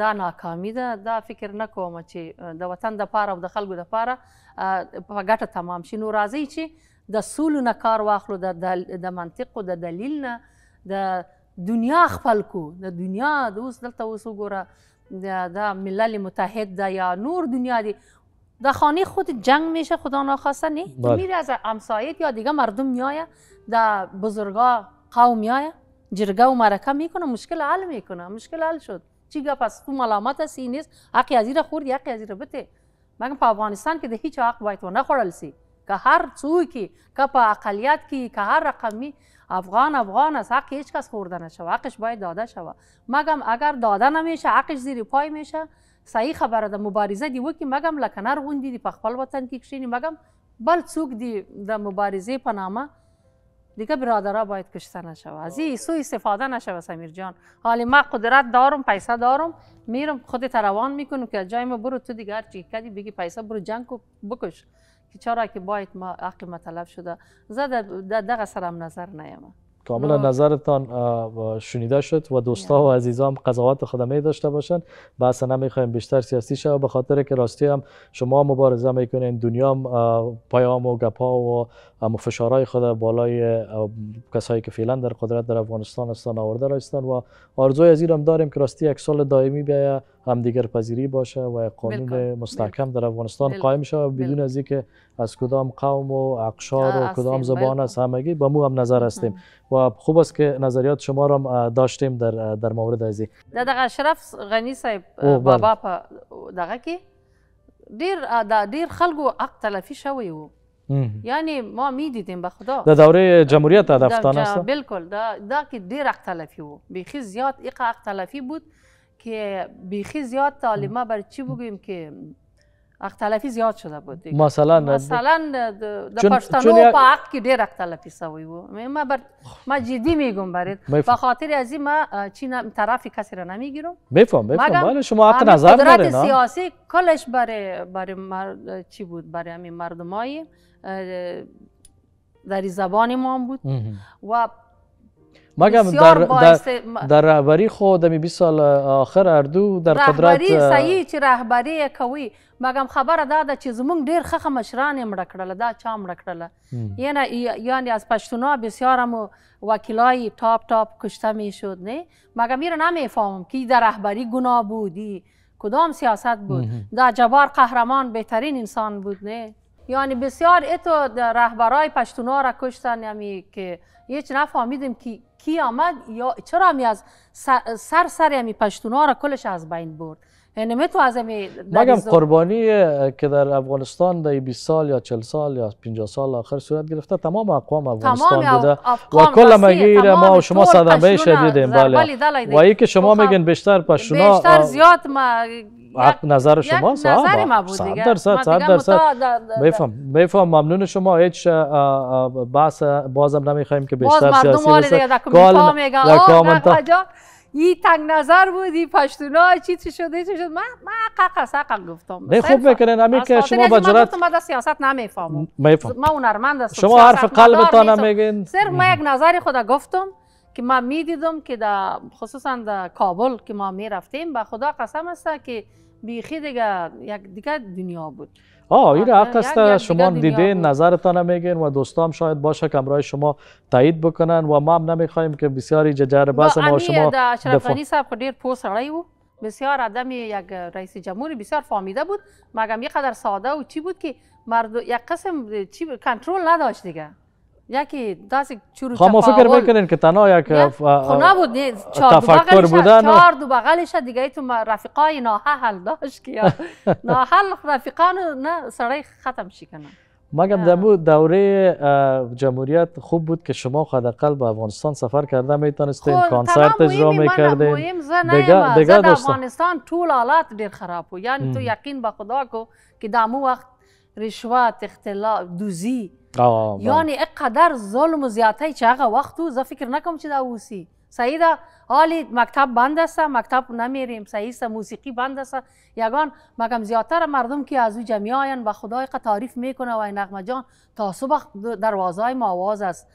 دا ناکامی ده دا فکر نه کوم چې د وطن د پاره او د خلکو د پاره په ګټه تمام شي نو راځي چې د سولو نه کار واخلو د منطق او د دلیل نه د دنیا خپل کو د دنیا د اوس دلته اوس وګوره دا ملل متحد دا یا نور دنیا دی در خانه خود جنگ میشه خدا ناخواسته نه میره از همسایت یا دیگه مردم میایه در بزرگا قوم میایه جرگه و مرکه میکنه مشکل حل میکنه مشکل حل شد چی گپ پس تو ملامت هستی نیست حق از را خوردی حق از را بته مگه په افغانستان کې د هیچ حق باید و نخوړل سي که هر څوک که په اقلیت کې که هر رقمی افغان افغان است حق هیچ کس خورده نشوه حقش باید داده شوه مگم اگر داده نمیشه حقش زیر پای میشه صحیح خبره ده مبارزه دی وکي مګم لکه نر غوندي دی په خپل وطن کې کښینی مګم بل څوک دی د مبارزې په نامه دیگه برادرها باید کشته نشوه از این سو استفاده نشوه سمیر جان حالی ما قدرت دارم پیسه دارم میرم خودت روان میکنم که جای ما برو تو دیگه هر چی کردی بگی پیسه برو جنگ بکش که چرا که باید ما حق مطلب شده زده در سر نظر نیامه کاملا نظرتان شنیده شد و دوستا و عزیزا هم قضاوت خدمه داشته باشن بحث نمیخوایم بیشتر سیاسی شد به خاطر که راستی هم شما مبارزه میکنین دنیا پیام و گپا و اما فشارهای بالای کسایی که فعلا در قدرت در افغانستان هستند آورده و آرزوی از داریم که راستی یک سال دائمی بیاید همدیگر پذیری باشه و قانون بلکن. مستحکم در افغانستان بلکن. قایم شود بدون از اینکه از کدام قوم و اقشار و کدام زبان است همگی به مو هم نظر هستیم و خوب است که نظریات شما را داشتیم در در مورد ازی دغه شرف غنی صاحب بله. بابا په دغه کې ډیر ډیر خلکو شوی و یعنی ما میدیدیم به خدا در دوره جمهوریت افغانستان است بالکل دا دا که دیر اختلافی وو بیخی زیاد اختلافی بود که بیخی زیاد ما بر چی بگویم که اختلافی زیاد شده بود دیگه. مثلا مثلا د پښتنو په حق کې دیر اختلافی سوی وو ما بر ما جدی میگم برید. به خاطر از این ما چین طرفی کسی را نمیگیرم بفهم بفهم بله شما حق نظر دارین قدرت سیاسی کلش برای برای مر... چی بود برای همین مردمای در زبان ما هم بود و مگم در, در, در رهبری خو د 20 سال آخر اردو در قدرت رهبری صحیح چی رهبری کوي مگم خبره دا ده چې زمون ډیر خخه مشران یې دا چا مړه یعنی یعنی از پشتونا بسیار هم وکیلای تاپ تاپ کشته می شد نه مگم میره نمیفهمم که در رهبری گناه بودی کدام سیاست بود دا جبار قهرمان بهترین انسان بود نه یعنی بسیار اتو رهبرای پشتونا را کشتن یعنی که هیچ نفهمیدیم که کی آمد یا چرا می یعنی از سر سر یعنی پشتونا را کلش از بین برد یعنی تو از یعنی مگم قربانی که در افغانستان در 20 سال یا 40 سال یا 50 سال آخر صورت گرفته تمام اقوام افغانستان بوده و کل مگیر ما و شما صدمه شدیدیم بله و ای که شما میگن بیشتر پشتونا بیشتر زیاد ما حق نظر شما نظر ما بود دیگه درصد صد درصد میفهم میفهم ممنون شما هیچ باز بازم نمیخوایم که بیشتر سیاسی بشه کال در کامنت ای تنگ نظر بودی ای پشتونا چی چی شده چی شد من من حق حق گفتم نه خوب میکنین همین که شما با جرات من در سیاست نمیفهمم من هنرمند هستم شما حرف قلبتان نمیگین صرف ما یک نظری خدا گفتم که ما میدیدم که در خصوصا دا کابل که ما میرفتیم به خدا قسم است که بیخی دیگه یک دیگه دنیا بود آه این حق آره، است شما دیدین نظرتان میگین و دوستام شاید باشه که امرای شما تایید بکنن و ما هم نمیخوایم که بسیاری ججر بس ما شما در اشرف صاحب دیر پوست بسیار عدم یک رئیس جمهوری بسیار فامیده بود مگم یه قدر ساده و چی بود که مرد یک قسم چی کنترل نداشت دیگه یکی داسې چور خب ما فکر میکنین که خونه بود چهار تفکر بودن چهار دو بغلش دیگه تو رفیقای ناحل داشت ناحل رفیقان نه سرای ختم شکنه مگم دمو دوره جمهوریت خوب بود که شما حداقل به افغانستان سفر کرده میتونستین کنسرت اجرا میکردین دیگه دیگه افغانستان طول حالات ډیر خراب و یعنی تو یقین به خدا کو که دمو وقت رشوت اختلاف دوزی یعنی اقدر ظلم و چه چه اقا وقت زه فکر نکم چه دا اوسی سعیده حالی مکتب بند است مکتب نمیریم صحیح موسیقی بند است یگان مگم زیادتر مردم که از او جمعی آین و خدای تعریف میکنه و این نغمه جان تا صبح دروازه ما آواز است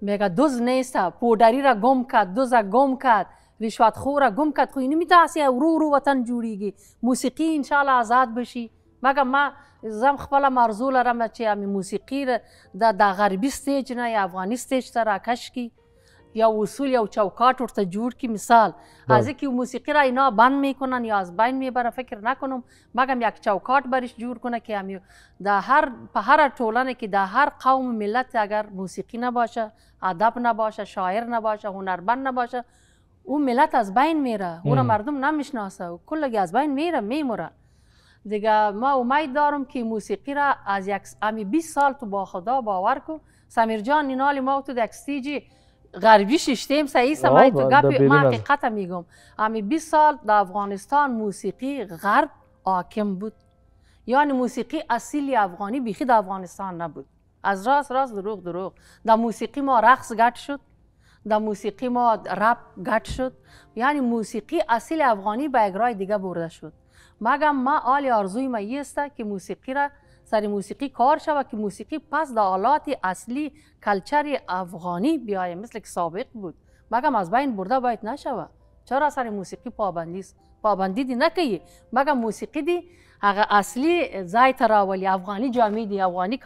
میگه دوز نیست پودری را گم کرد دوز گم کرد رشوت خور را گم کرد خو نمیتاسی رو رو وطن جوریگی موسیقی انشالله آزاد بشی مگم ما زم خپل مرزو لرم چې امي موسیقي د د غربي سټیج نه یا افغاني سټیج ته راکش کی یا اصول یا چوکاٹ ورته جوړ کی مثال از کی موسیقی را اینا بند میکنن یا از بین میبره فکر نکنم مگم یک چوکاٹ برش جور کنه که امی در هر په هر ټولنه کې در هر قوم ملت اگر موسیقی نباشه ادب نباشه شاعر نباشه هنرمند نباشه اون ملت از بین میره اون مردم نمیشناسه و کلگی از بین میره میموره دیگه ما امید دارم که موسیقی را از یک امی 20 سال تو با خدا باور کو سمیر جان نینال ما تو د اکستیجی غربی شیشتیم صحیح سمای تو گپ ما حقیقت میگم امی 20 سال در افغانستان موسیقی غرب حاکم بود یعنی موسیقی اصلی افغانی بیخی در افغانستان نبود از راست راست دروغ دروغ در موسیقی ما رقص گټ شد در موسیقی ما رپ گټ شد یعنی موسیقی اصیل افغانی به اگرای دیگه برده شد مگم ما آل آرزوی ما است که موسیقی را سر موسیقی کار شود که موسیقی پس در آلات اصلی کلچر افغانی بیایه مثل که سابق بود مگم از بین برده باید نشود چرا سر موسیقی پابندی است پابندی دی نکیه مگم موسیقی دی هغه اصلی زای تراولی افغانی افغانی دی دی افغانی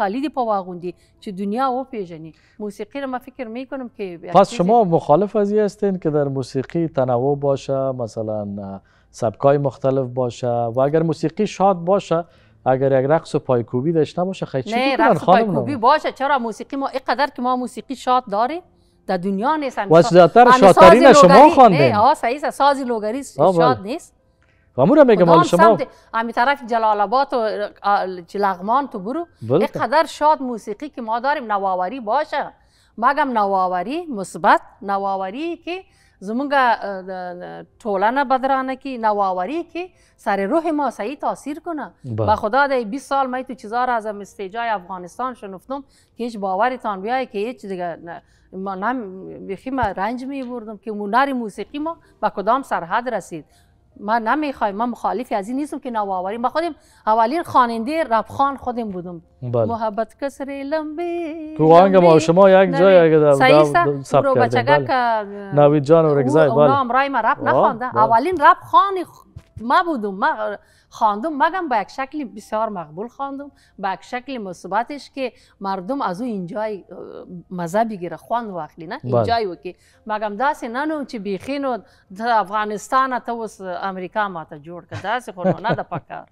دی دی دنیا او پیجنی موسیقی رو ما فکر میکنم که پس شما مخالف از هستین که در موسیقی تنوع باشه مثلا سبکای مختلف باشه و اگر موسیقی شاد باشه اگر یک رقص و پایکوبی داشته باشه خیلی چی نه رقص پایکوبی باشه چرا موسیقی ما اینقدر که ما موسیقی شاد داره در دنیا نیست و زیادتر شادترین شما خوانده نه آه ساز بله. لوگری شاد نیست همون میگم حال شما همین طرف جلال آباد و لغمان تو برو بله. اینقدر شاد موسیقی که ما داریم نواوری باشه مگم نواوری مثبت نواوری که زمونږ ټولنه بدرانه کی نواوري کی سر روح ما صحیح تاثیر کنه بله. با خدا د 20 سال مې تو چیزا را از استیجای افغانستان شنفتم که هیچ باورتان بیا که هیچ دیگه ما نه رنج می بردم که هنر موسیقی ما به کدام سرحد رسید ما نمیخوایم ما مخالفی از این نیستم که نوآوری ما خودیم اولین خواننده ربخان خودیم بودم بله. محبت کسر لمبی تو آهنگ ما شما یک جای اگه در سب کرده بله. نوید جان و رگزای بله اونا هم رای ما رب نخوانده اولین رب خان ما بودم ما خواندم مگم به یک شکل بسیار مقبول خواندم به یک شکل مثبتش که مردم از او اینجای مزه بگیره خواند و نه بله. اینجای و که مگم داسې نه نو چې بیخینو د افغانستان ته اوس امریکا ماته جوړ کړه داسې نه ده پکار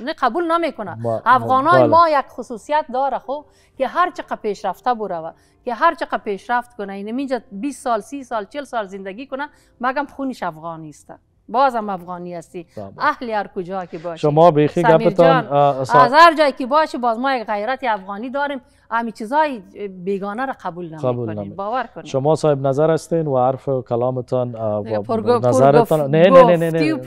نه قبول نمیکنه بله. افغانای ما یک خصوصیت داره خو که هر چقدر پیشرفته بروه که هر چقدر پیشرفت کنه یعنی اینه 20 سال 30 سال 40 سال زندگی کنه مگم خونش افغانیسته بازم افغانی هستی بله. اهل هر کجا که باشی شما بیخی گپتان از هر جایی که باشی باز ما یک غیرت افغانی داریم همی چیزای بیگانه را قبول نمی قبول باور کنیم شما صاحب نظر هستین و عرف و کلامتان و نظرتان نه نه نه نه نه نه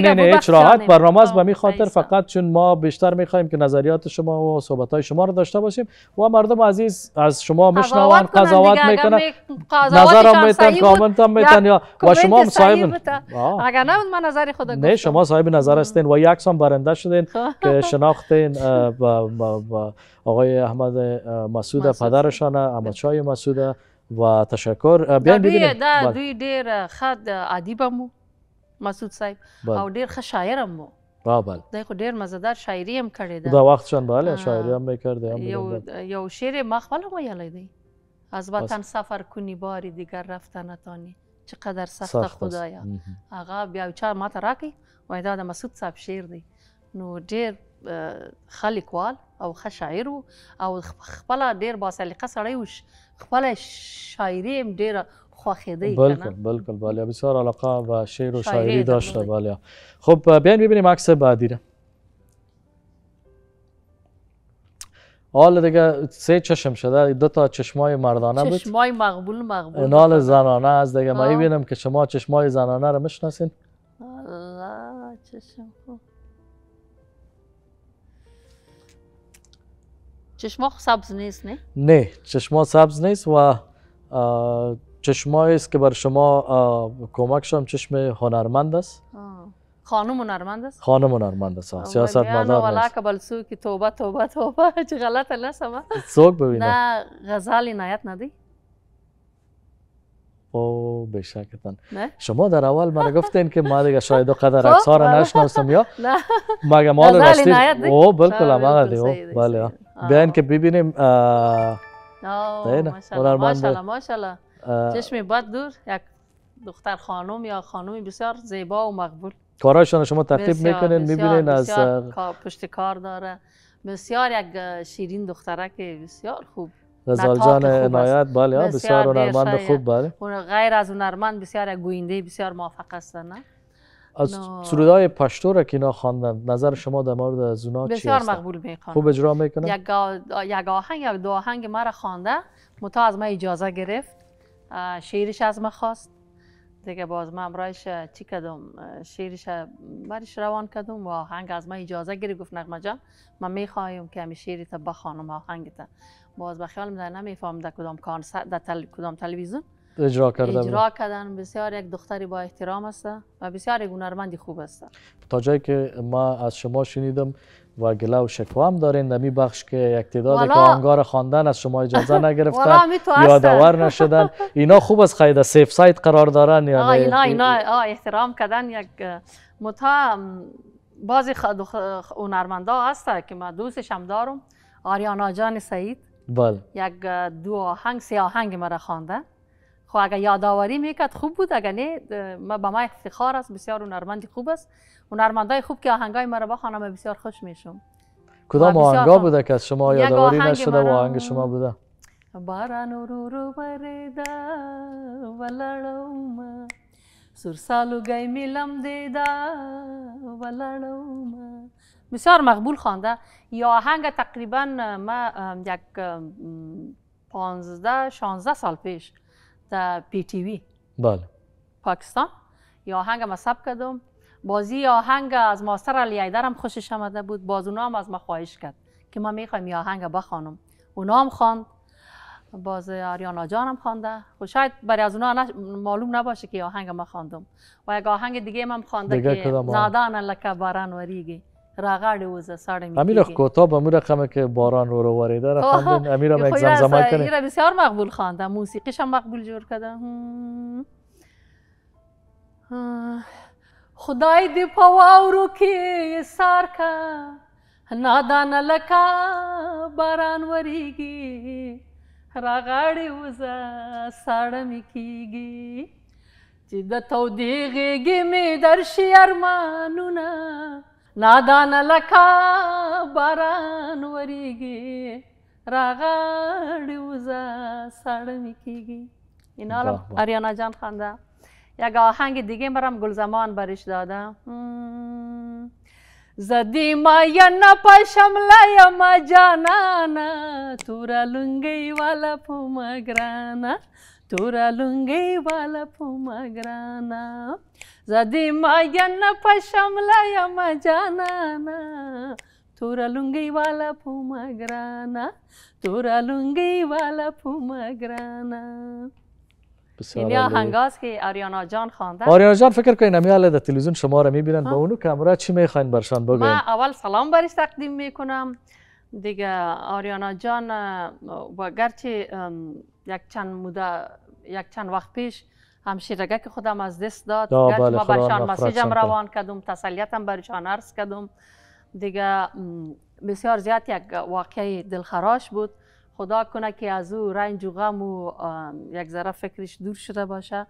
نه نه نه راحت برنامه است به می خاطر فقط چون ما بیشتر می که نظریات شما و صحبت های شما را داشته باشیم و مردم عزیز از شما میشنوان قضاوت میکنن نه میتن کامنت هم و شما هم صاحب اگر نه من نه شما صاحب نظر هستین و یکسان برنده شدین خب. که شناختین آقای احمد مسعود پدرشان احمد شاه مسعود و تشکر بیاین ببینیم دا دوی ډیر خد ادیب مو مسعود صاحب او ډیر ښه شاعر هم مو بله دای خو ډیر مزدار شاعری هم کړې ده دا وختشان بله شاعری هم میکرده یو یو شعر ما خپل هم ویلی دی از وطن سفر کنی باری دیگر رفتن نتانی چقدر سخت خدایا هغه بیا چا ماته راکې وای دا د مسعود صاحب شعر دی نو ډیر خلک وال او ښه شاعر او خپل ډیر با سلیقه سړی و خپل شاعری هم ډیر خوخیده بلکل بلکل بله بسیار علاقه و شعر و شاعری داشته بله خب بیاین ببینیم عکس بعدی را حال دیگه سه چشم شده دو تا چشمای مردانه بود چشمای مقبول مقبول نال زنانه از دیگه ما ببینیم که شما چشمای زنانه رو میشناسین الله چشم خوب چشما سبز نیست نه؟ نه چشما سبز نیست و چشمایی است که بر شما کمک شم چشم هنرمند است خانم هنرمند است خانم هنرمند است سیاست یعنی مدار نیست که سو کی توبه توبه توبه چه غلط نست اما سوک ببینه نه غزال نایت ندی او بشکتن شما در اول من گفتین که ما دیگه شاید قدر <laughs> خب، اکسار خب. نشناسم یا <laughs> مگه مال راستی او بالکل اما بله بیان که ببینیم ماشاءالله ماشاءالله ماشاءالله چشم بد دور یک دختر خانم یا خانمی بسیار زیبا و مقبول کاراشون شما تعقیب میکنین میبینین از پشت کار داره بسیار یک شیرین دختره که بسیار خوب غزال جان عنایت بله بسیار هنرمند خوب بله غیر از هنرمند بسیار گوینده بسیار موفق است از سرودای پشتو را که اینا خواندند نظر شما در مورد از اونا چی بسیار مقبول خواند خوب اجرا میکنه یک آهنگ یا دو آهنگ را خوانده متا از ما اجازه گرفت شعرش از ما خواست دیگه باز ما امرایش چی کدم شعرش برش روان کدم و آهنگ از ما اجازه گرفت گفت نغمه جان من میخواهم که همی شعری تا بخوانم آهنگ تا باز به خیال در نمیفهم در کدام کانسر در کدام تلویزیون اجرا کرده اجرا کردن بسیار یک دختری با احترام است و بسیار یک هنرمند خوب است تا جایی که ما از شما شنیدم و گله و شکوه هم دارین نمی بخش که یک تعداد که آنگار خواندن از شما اجازه <laughs> نگرفتن یادوار نشدن اینا خوب از خیده سیف سایت قرار دارن یعنی اینا اینا احترام کردن یک متا بعضی هنرمندا هست که من دوستش هم دارم آریانا جان سعید بله یک دو آهنگ سه آهنگ مرا خوانده خو اگر یادآوری میکرد خوب بود اگر نه ما به ما افتخار است بسیار هنرمند خوب است هنرمندای خوب که آهنگای را بخوانم بسیار خوش میشم کدام آهنگا بوده که از شما یادآوری نشده و آهنگ شما بوده باران ورو ولالوم سر سالو گای میلم دیدا ولالوم بسیار مقبول خوانده یا آهنگ تقریبا ما یک 15 16 سال پیش تا پی تی وی بله پاکستان یا آهنگ ما سب کردم بازی آهنگ از ماستر علی ایدر هم خوشش آمده بود باز اونا از ما خواهش کرد که ما میخوایم یا آهنگ بخوانم اونا هم خواند باز آریانا جان هم خوانده خب شاید برای از اونا معلوم نباشه که آهنگ ما خواندم و یک آهنگ دیگه هم خوانده که نادان لکه باران وریگی راغاڑی وزه ساڑه می امیر کتاب امور رقمه که باران رو رو وارده را خواندن امیر هم یک زمزمه کنه این بسیار مقبول خواندم موسیقیش هم مقبول جور کردم خدای دی په واورو کې سار کا نادان لکا باران وریږي راغاړي وزه ساړه مې کیږي چې د تودې غېږې مې درشي ارمانونه نادان لکا باران وریږي راغړ وزا سړم کیږي اینالم آریانا جان خانده یک آهنگ دیگه برام گلزمان برش داده زدی ما ینا پشملا ما جانانا تورا لنگی والا پوما گرانا تورا لنگی والا پوما گرانا زدی ماین پشملا ما جانانا تورا لنگی والا پوما گرانا تورا لنگی والا پوما گرانا این هنگاز که آریانا جان خوانده آریانا جان فکر کنین حال در تلویزیون شما را میبینند با اونو کامرا چی میخواین برشان بگوین من اول سلام برش تقدیم میکنم دیگه آریانا جان و گرچه یک چند مده یک چند وقت پیش همشیرگه که خودم از دست داد گرچه بله ما برشان مسیجم روان کردم تسلیتم برشان عرض کردم دیگه بسیار زیاد یک واقعی دلخراش بود خدا کنه که از او رنج و غم و یک ذره فکرش دور شده باشه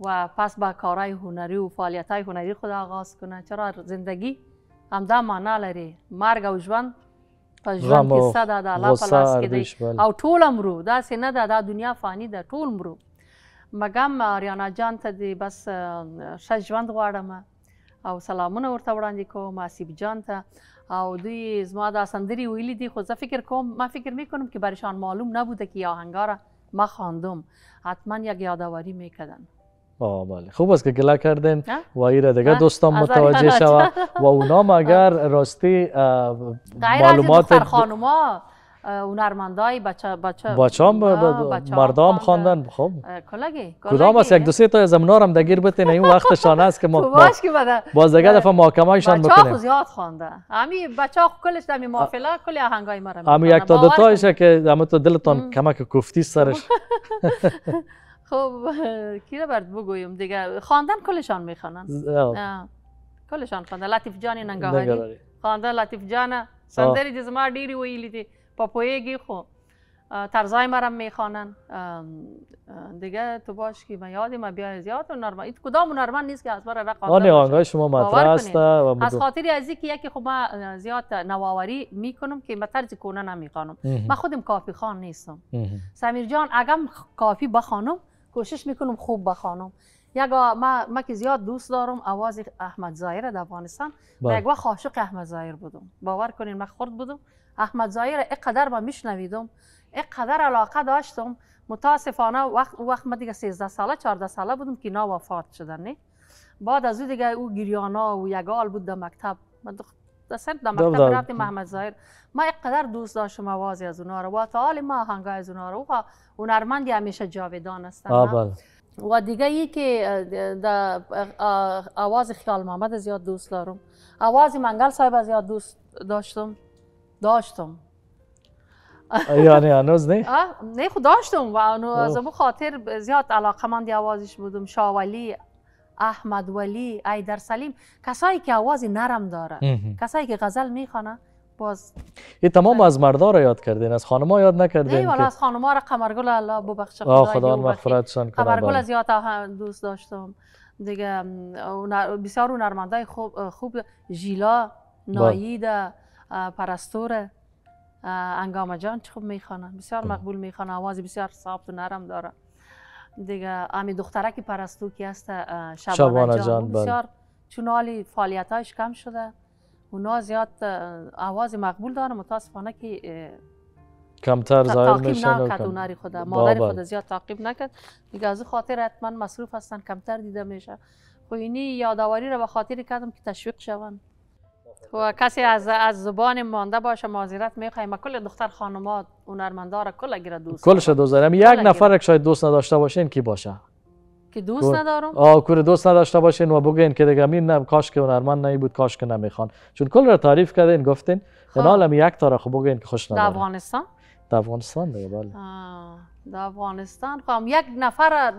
و پس به کارهای هنری و فعالیتهای هنری خود آغاز کنه چرا زندگی همدا معنا لري مرګ او ژوند په ژوند کې صدا د الله په لاس کې دی او ټول امرو داسې نه ده دا دنیا فانی ده ټول مرو مګم ریانا جان ته دی بس ښه ژوند غواړم او سلامونه ورته وړاندې کوم اسیب جان ته او دوی زما دا سندري ویلي دي خو زه فکر کوم ما فکر میکنم که برشان معلوم نبوده که یا هنگاره ما خواندم حتما یک یادآوری میکردن بله خوب است که گله کردین و ایره دیگه دوستان متوجه شوه و اونا اگر راستی معلومات دختر خانوما اون مندای بچه بچه بچه مردم خواندن خب کلاگی کدام است یک دو سه تا از هم دگیر بتین این شان است که ما باش که بده باز دیگه دفعه محاکمه شان بکنیم بچه زیاد خوانده همین بچه کلش دمی مافلا کلی آهنگای ما را همین یک تا دو تایشه که هم تو دلتان کمک کوفتی سرش <laughs> خب کی برد بگویم دیگه خواندن کلشان میخوانن کلشان خواندن لطیف جان ننگاهی خواندن لطیف جان سندری جسمه دیری ویلی دی. خو خب. ترزای مرم میخوانن دیگه تو باش که ما یادی ما بیای زیاد و نرمان ایت کدام نرمان نیست که از برای رقم آن آنگاه شما مطرح است از خاطر از اینکه یکی خب من زیاد نواوری میکنم که من طرز کنه نمیخوانم من خودم کافی خان نیستم سمیر جان اگم کافی بخوانم کوشش میکنم خوب بخوانم یگا ما ما که زیاد دوست دارم آواز احمد زایر در افغانستان و بله. یک وقت عاشق احمد زایر بودم باور کنین من خرد بودم احمد زایر اقدر ما میشنویدم اقدر علاقه داشتم متاسفانه وقت وقت ما دیگه 13 ساله 14 ساله بودم که نا وفات شدن نه بعد از او دیگه او گریانا و یگال بود در مکتب من دستم در مکتب رفتیم محمد زایر ما اقدر دوست داشتم آوازی از اونا رو و تا حال ما هنگای از اونا رو هنرمندی همیشه جاویدان هستن بله. و دیگه ای که در آواز خیال محمد زیاد دوست دارم آواز منگل صاحب زیاد دوست داشتم داشتم یعنی هنوز نه؟ نه خود داشتم و از اون خاطر زیاد علاقه من دیوازش بودم شاولی احمد ولی ایدر سلیم کسایی که آوازی نرم داره کسایی که غزل میخوانه باز این تمام از مردا را یاد کردین از خانما یاد نکردین نه ولی از خانما را قمرگل الله ببخش خدا خدا مغفرتشان کنه قمرگل بله. زیاد دوست داشتم دیگه بسیار نرمنده خوب خوب ژیلا بله. ناییده پرستور انگام جان خوب میخوانه بسیار خب. مقبول میخوانه آواز بسیار صاف و نرم داره دیگه امی دختره که پرستو کی هست شبانه, شبانه جان, جان بله. بسیار چونالی کم شده اونا زیاد آواز مقبول داره متاسفانه که کمتر ظاهر میشن و کم... خود بله. مادر خود زیاد تعقیب نکرد دیگه از خاطر حتما مصروف هستن کمتر دیده میشه خو خب اینی یاداوری را به خاطر کردم که تشویق شون و کسی از از زبان مانده باشه معذرت میخوایم کل دختر خانومات هنرمندا را کل گیره دوست کلش دوست دارم یک نفر که شاید دوست نداشته باشین کی باشه که دوست ندارم آه کور دوست نداشته باشین و بگین که دیگه نه کاش که هنرمند نی بود کاش که نمیخوان چون کل را تعریف کردین گفتین حالا خب. می یک تا را خب بگین که خوش ندارم افغانستان در افغانستان دیگه بله افغانستان خب یک نفر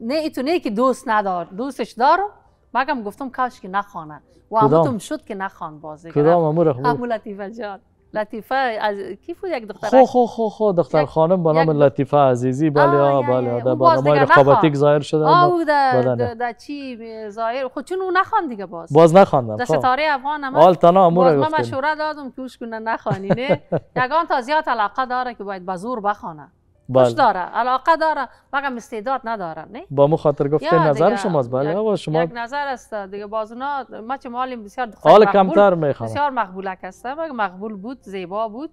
نه اتونه که دوست ندار دوستش دارم مگم گفتم کاش که نخوانه و همتون شد که نخوان باز کدام امو خوب. امو لطیفه جان لطیفه از کی بود یک دختر خو خو خو خو دختر خانم بنام نام لطیفه عزیزی بله آه بله در برنامه رقابتی ظاهر شده او در بله، چی ظاهر خود خب چون او نخوان دیگه باز باز نخواندم در خب. ستاره افغان هم آل امور باز من مشوره دادم که اوش کنه نخوانی نه <laughs> تا زیاد علاقه داره که باید بزور بخونه باش بله. داره علاقه داره مگم استعداد نداره نه با مو خاطر گفته نظر شما بله آقا شما یک نظر است دیگه باز اونا ما چه بسیار حال کمتر میخوام بسیار مقبولک است مگه مقبول بود زیبا بود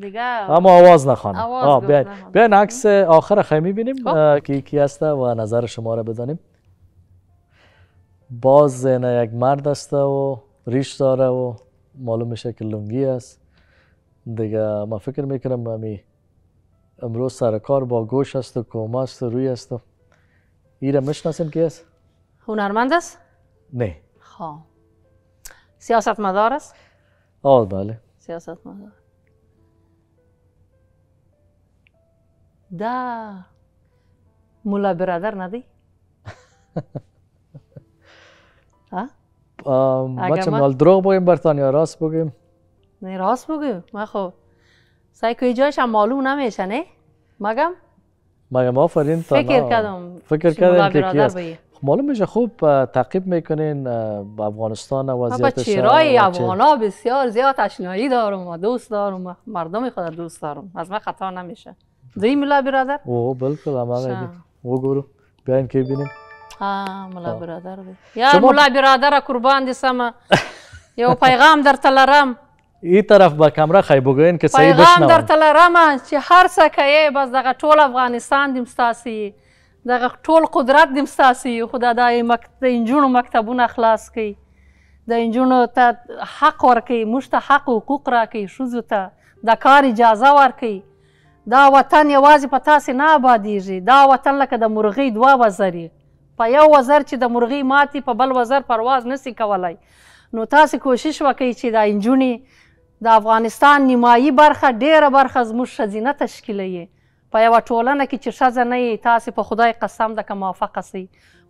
دیگه اما آواز نخوان آه بیاین بیاین عکس آخر خی میبینیم خب. کی کی هسته و نظر شما را بدانیم باز نه یک مرد است و ریش داره و معلوم میشه که لنگی است دیگه ما فکر میکنم می امروز سر کار با گوش است و کوما است و روی است و ایره مشناسین که است؟ هنرمند است؟ نه خواه خب. سیاست مدار است؟ آه بله سیاست مدار دا مولا برادر ندی؟ ها؟ چه مال دروغ بگیم برطانیا راست بگیم نه راست بگیم ما خب کوی جایش هم معلوم نمیشه نه مگم مگم آفرین تا فکر کردم فکر کردم که کی است خب، معلوم میشه خوب تعقیب میکنین به افغانستان و وضعیت با چیرای افغانا بسیار زیاد اشنایی دارم و دوست دارم و مردم خود دوست دارم از من خطا نمیشه دوی ملا برادر او بالکل اما او گورو بیاین که ببینیم آه ملا برادر یا ملا برادر قربان دیسم <laughs> یو پیغام در تلرم ای طرف به کمره خی بگوین که صحیح بشنوم پیغام درته لرمه چې هر څه کوې بس دغه ټول افغانستان دیم ستاسي دغه ټول قدرت دیم ستاسي خو دا د نجونو مکتبونه خلاص کړي د نجونو ته حق ورکړي موږ ته حق حقوق راکړي ښځو ته د کار اجازه ورکړي دا وطن یوازې په تاسې نه آبادیږي دا وطن لکه د مرغۍ دوه وزرې په یو وزر چې د مرغۍ ماتي په بل وزر پرواز نسی کولای نو تاسې کوشش وکړئ چې دا نجونې د افغانستان نیمایي برخه ډیره برخه زموږ ښځینه تشکیله یې په یوه ټولنه کې چې ښځه نه یې تاسې په خدای قسم ده که موافقه سئ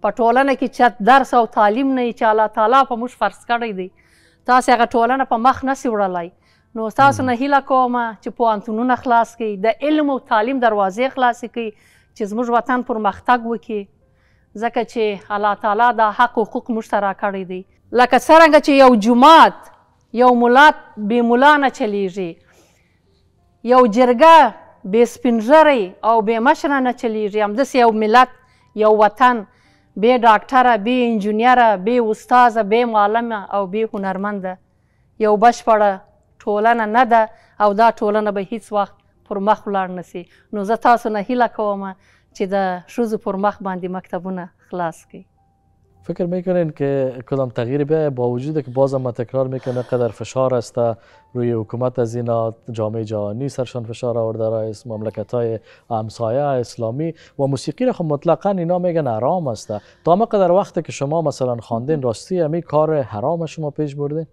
په ټولنه کې چې درس او تعلیم نه یې چې الله تعالی په موږ فرض کړی دی تاسې هغه ټولنه په مخ نسي وړلی نو تاسو نه هیله کوم چې پوهنتونونه خلاص کړي د علم او تعلیم دروازې خلاصې کړي چې زموږ وطن پرمختګ وکړي ځکه چې الله تعالی دا حق حقوق موږ ته راکړی دی لکه څرنګه چې یو جومات یو ملا بې ملا نه چلیږي یو جرګه بې سپینږری او بې مشره نه چلیږي همداسې یو ملت یو وطن بې ډاکټره بې انجینیره بې استازه بې معلمه او بې هنرمنده یو بشپړه ټولنه نه ده او دا ټولنه به هیڅ وخت پر مخ ولاړ نه سي نو زه تاسو نه هیله کوم چې د ښځو پر مخ باندې مکتبونه خلاص کړئ فکر میکنین که کدام تغییری به با وجود که باز ما تکرار میکنه قدر فشار است روی حکومت از اینا جامعه جهانی سرشان فشار آورده است مملکت های امسایه اسلامی و موسیقی را خب مطلقا اینا میگن حرام است تا ما قدر وقت که شما مثلا خواندین راستی همی کار حرام شما پیش بردین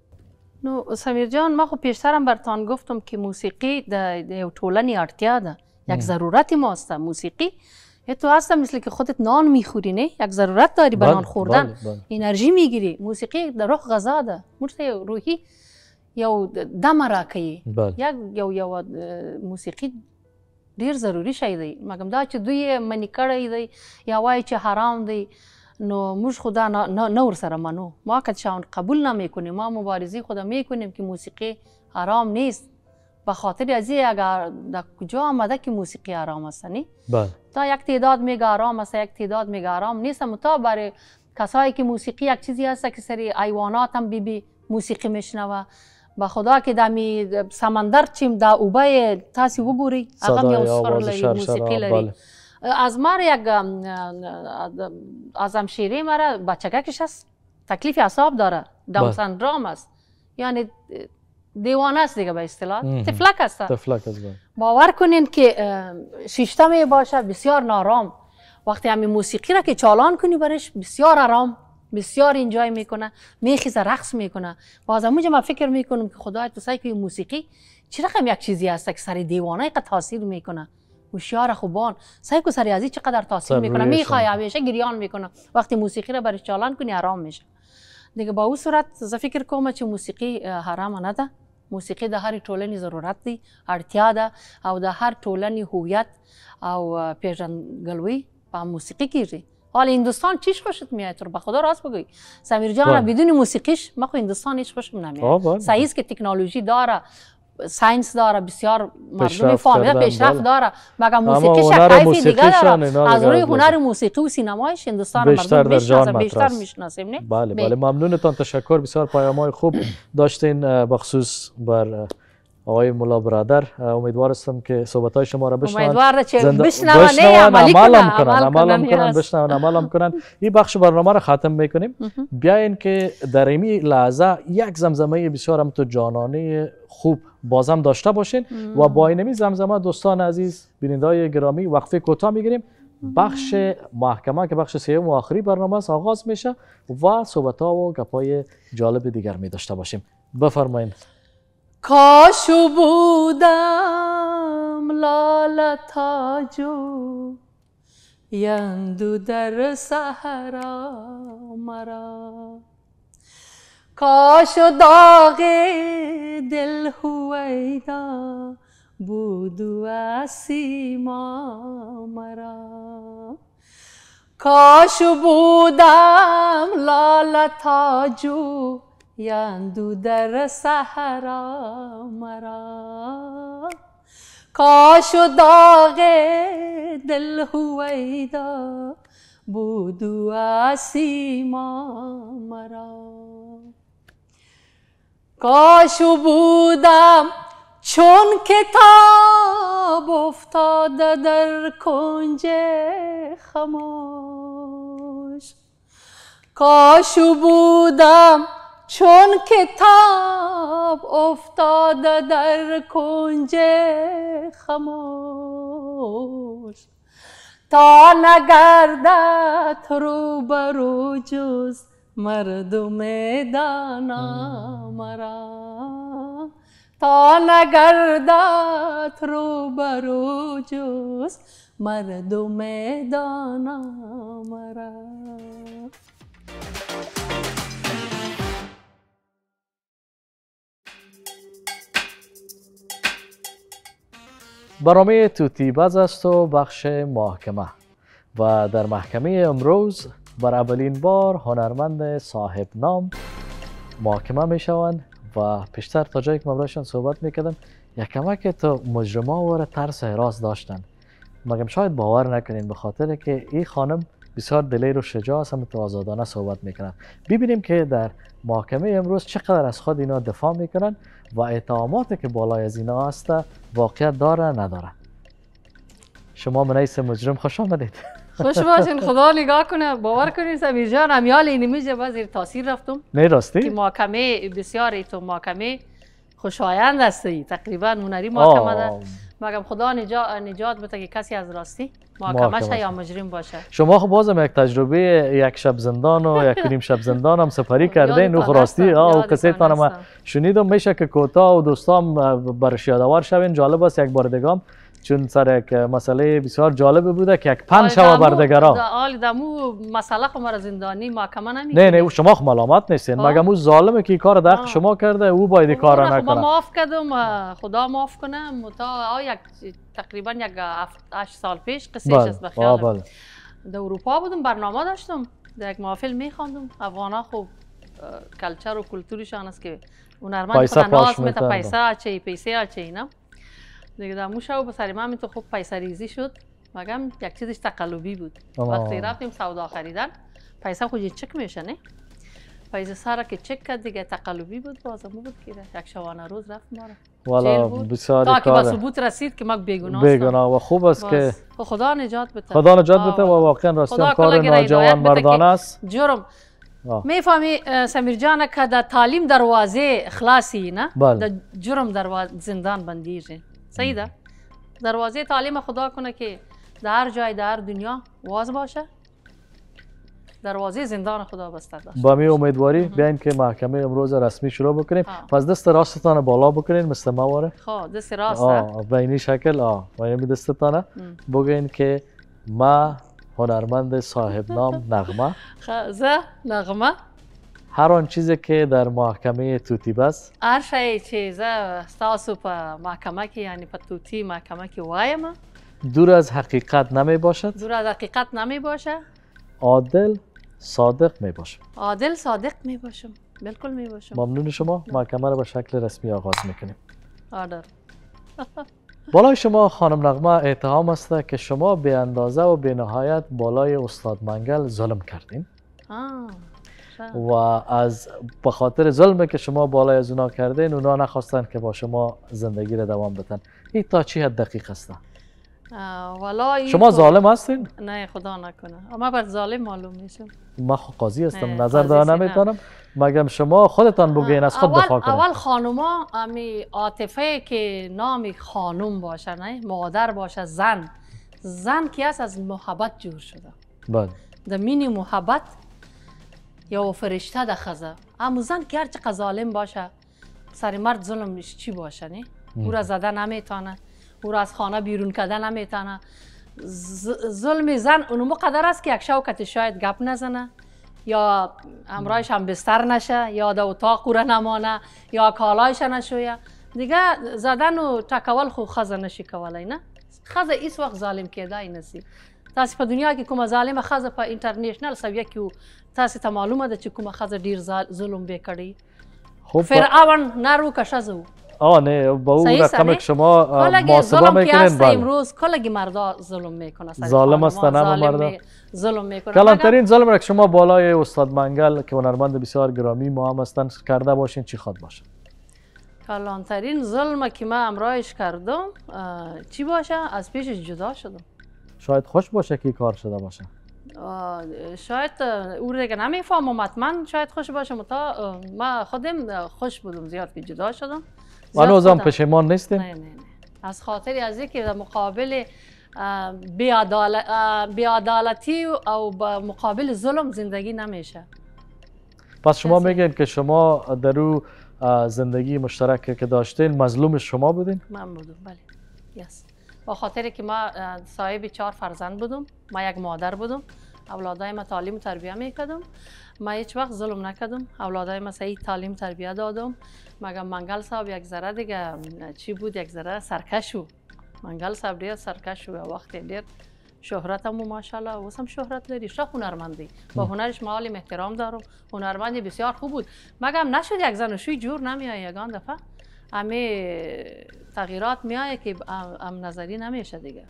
نو سمیر جان ما خب پیشترم برتان گفتم که موسیقی در یو ټولنې یک ضرورت ماست موسیقی یه تو هستم مثل که خودت نان میخوری نه یک ضرورت داری به نان خوردن بله، بله. انرژی میگیری موسیقی در روح غذا ده مرته روحی یو دمه راکوي یک یو یو موسیقي ډیر ضروری شی دی مګم دا چې دوی منی کړی دی یا وایي چې حرام دی نو موږ خدا نه ور سره منو ما که شان قبول نمیکنیم ما مبارزی خدا میکنیم که موسیقی حرام نیست به خاطر از اگر در کجا آمده که موسیقی حرام است نه تا یک تعداد میگه آرام است یک تعداد میگه آرام نیست تا برای کسایی که موسیقی یک چیزی هست که سری ایوانات هم بی بی موسیقی میشنوه با خدا که دمی سمندر چیم دا اوبه تاسی وګوري اقام یا موسیقی لری بله. از مار یک از همشیری مرا بچگکش هست تکلیف حساب داره بله. دامسندرام است یعنی دیوانه است دیگه به اصطلاح تفلک است تفلک است بله. باور کنین که شیشته می باشه بسیار نارام وقتی همین موسیقی را که چالان کنی برش بسیار آرام بسیار اینجای میکنه میخیزه رقص میکنه باز اونجا من فکر میکنم که خدای تو سعی موسیقی چرا رقم یک چیزی هست که سر دیوانه قد تاثیر میکنه هوشیار خوبان سعی کو سری ازی چقدر تاثیر میکنه میخوای همیشه گریان میکنه وقتی موسیقی را برش چالان کنی آرام میشه دیگه با اون صورت ز فکر کوم چه موسیقی حرام نه موسیقي د هر ټولنې ضرورت دی اړتیا ده او د هر ټولنې هویت او پیژندګلوي په موسیقي کیږي حال هندوستان چیش خوشت میاد تو به خدا راست بگوی سمیر جان بدون موسیقیش ما خو هندوستان هیچ خوشم نمیاد سعیز که تکنولوژی داره ساینس داره بسیار مردم فامیل پیشرفت بله. داره مگر موسیقیش حیف دیگه داره از روی هنر موسیقی و سینمایش هندوستان بیشتر مردم بیشتر بیشتر میشناسیم نه بله،, بله بله ممنونتان تشکر بسیار پیامهای خوب داشتین بخصوص بر آقای مولا برادر امیدوار هستم که صحبت های شما را بشنوند امیدوار چه زند... بشنون عمل کنن عمل کنن بشنون عمل کنن این بخش برنامه را ختم میکنیم بیاین که در این لحظه یک زمزمه بسیار هم تو جانانه خوب بازم داشته باشین و با این زمزمه دوستان عزیز بینندای گرامی وقفه کوتاه میگیریم بخش محکمه که بخش سوم و آخری برنامه است آغاز میشه و صحبت ها و گپای جالب دیگر می داشته باشیم بفرمایید کاش بودم لال تاجو یندو در صحرا مرا کاش داغ دل هویدا بودو اسیما مرا کاش بودم لالا تاجو یاندو در صحرا مرا کاش و داغ دل هویدا بودو اسیما مرا کاش و بودم چون کتاب افتاده در کنج خموش کاش بودم چون کتاب افتاد در کنج خموش تا نگردد برو جز مردم دانا مرا تا نگردد برو جز مردم دانا مرا برنامه توتی باز است و بخش محکمه و در محکمه امروز بر اولین بار هنرمند صاحب نام محاکمه می شوند و پیشتر تا جایی که مبرایشان صحبت میکردم یکمه که تو مجرما وره ترس حراس داشتن مگم شاید باور نکنین به خاطر که این خانم بسیار دلیر و شجاع است و آزادانه صحبت میکنن ببینیم که در محاکمه امروز چقدر از خود اینا دفاع میکنن و اتهاماتی که بالای از اینا هست واقعیت داره نداره شما منیس مجرم خوش آمدید خوش باشین خدا نگاه کنه باور کنین سمیر جان همیال این با زیر تاثیر رفتم نه راستی که محاکمه بسیار تو محاکمه خوشایند هستی تقریبا هنری محاکمه مگم خدا نجات بده که کسی از راستی محاکمه یا مجرم باشه شما خب بازم یک تجربه یک شب زندان و یک نیم شب زندان هم سفری خب، کردین و راستی او کسی تانم شنیدم میشه که کوتا و دوستام برش یادوار شوین جالب است یک بار دگام چون سر یک مسئله بسیار جالب بوده که یک پند شوا بردگرا آل دمو مسئله خو مرا زندانی محکمه نمی نه نه شما خو ملامت نیستین مگه مو ظالمه که کار در شما کرده او باید خب کار نکنه معاف کردم خدا معاف کنه متا یک تقریبا یک 8 سال پیش قصه است بله. به خیال بله. در اروپا بودم برنامه داشتم در یک محافل افغان افغانا خوب کلچر و کلتورشان است که هنرمند خود ناز میته پیسه چه پیسه چه نه دیگه موشه و سر ما تو خوب پیسریزی شد مگم یک چیزش تقلبی بود وقتی رفتیم سودا خریدن پیسه خودی چک میشه نه پیسه سارا که چک کرد دیگه تقلبی بود بازم بود که یک شوانه روز رفت ما والا بود کار تا که ثبوت رسید که ما بیگناه بیگناه و خوب است که خدا نجات بده خدا نجات بده و واقعا راستیم کار ناجوان مردانه است جرم میفهمی سمیر جان که در تعلیم دروازه خلاصی نه در جرم دروازه زندان بندیږي ده دروازه تعلیم خدا کنه که در جای در دنیا واز باشه دروازه زندان خدا بسته داشت با می امیدواری بیایم که محکمه امروز رسمی شروع بکنیم پس دست راستتان بالا بکنین مثل ما خب دست راست آه به شکل آه و این دستتان بگین که ما هنرمند صاحب نام نغمه زه نغمه هر آن چیزی که در محکمه توتی بس هر شای چیزا زه ستاسو په محکمه یعنی په توتی محکمه وایم دور از حقیقت نمی باشد دور از حقیقت نمی باشه عادل صادق می باشم عادل صادق می باشم بالکل می باشم ممنون شما محکمه را به شکل رسمی آغاز میکنیم آدر <laughs> بالای شما خانم نغمه اتهام است که شما به اندازه و به نهایت بالای استاد منگل ظلم کردین آه. و از بخاطر خاطر ظلمی که شما بالای از اونا کرده اونا نخواستن که با شما زندگی را دوام بتن این تا چی حد دقیق هستن شما ظالم هستین؟ نه خدا نکنه اما بر ظالم معلوم میشم من خب قاضی هستم نظر دادن نمیتونم مگم شما خودتان بگین از خود دفاع کنید اول خانوما امی عاطفه که نام خانوم باشه نه مادر باشه زن زن که از از محبت جور شده بله در مینی محبت یا فرشته ده خزه اما زن که هرچی ظالم باشه سر مرد ظلمش چی باشه نه او را زده نمیتانه او را از خانه بیرون کده نمیتانه ظلم زن اونو مقدر است که یک شوکت شاید گپ نزنه یا همراهش هم بستر نشه یا ده اتاق او را نمانه یا کالایش نشویه دیگه زدن و تکول خو خزه نشی کوله نه ایس وقت ظالم دای نسی تاسو په دنیا کې کومه ظالمه خزه په انټرنیشنل سویه کې وو تاسو ته معلومه ده چې کومه خزه ډیر ظلم وکړي کړی فرعون نارو کشزو آه نه با اون رقم شما محاسبه میکنین بله امروز کلگی مردا ظلم میکنه ظالم است نه مردا ظلم میکنه کلانترین ظلم را که شما بالای استاد منگل که هنرمند بسیار گرامی ما هم هستن کرده باشین چی خواد باشه کلانترین ظلم که ما امرایش کردم چی باشه از پیش جدا شدم شاید خوش باشه که کار شده باشه شاید او دیگه اومد من شاید خوش باشه تا ما خودم خوش بودم زیاد که جدا شدم و هم پشیمان نیستیم؟ نه نه از خاطر از اینکه در مقابل بیادالتی او با مقابل ظلم زندگی نمیشه پس شما میگین که شما در زندگی مشترک که داشتین مظلوم شما بودین؟ من بودم بله یس با خاطر که ما صاحب چهار فرزند بودم ما یک مادر بودم اولادای ما تعلیم و تربیه میکردم ما هیچ وقت ظلم نکردم اولادای ما صحیح تعلیم تربیه دادم مگه منگل صاحب یک ذره دیگه چی بود یک ذره سرکشو منگل صاحب سرکش سرکشو وقت دیر شهرت هم ماشاءالله اوس هم شهرت داری شاه هنرمندی با هنرش معالم احترام دارم هنرمندی بسیار خوب بود مگم نشد یک زن شوی جور نمیای یگان دفعه همه تغییرات میایه که هم نظری نمیشه دیگه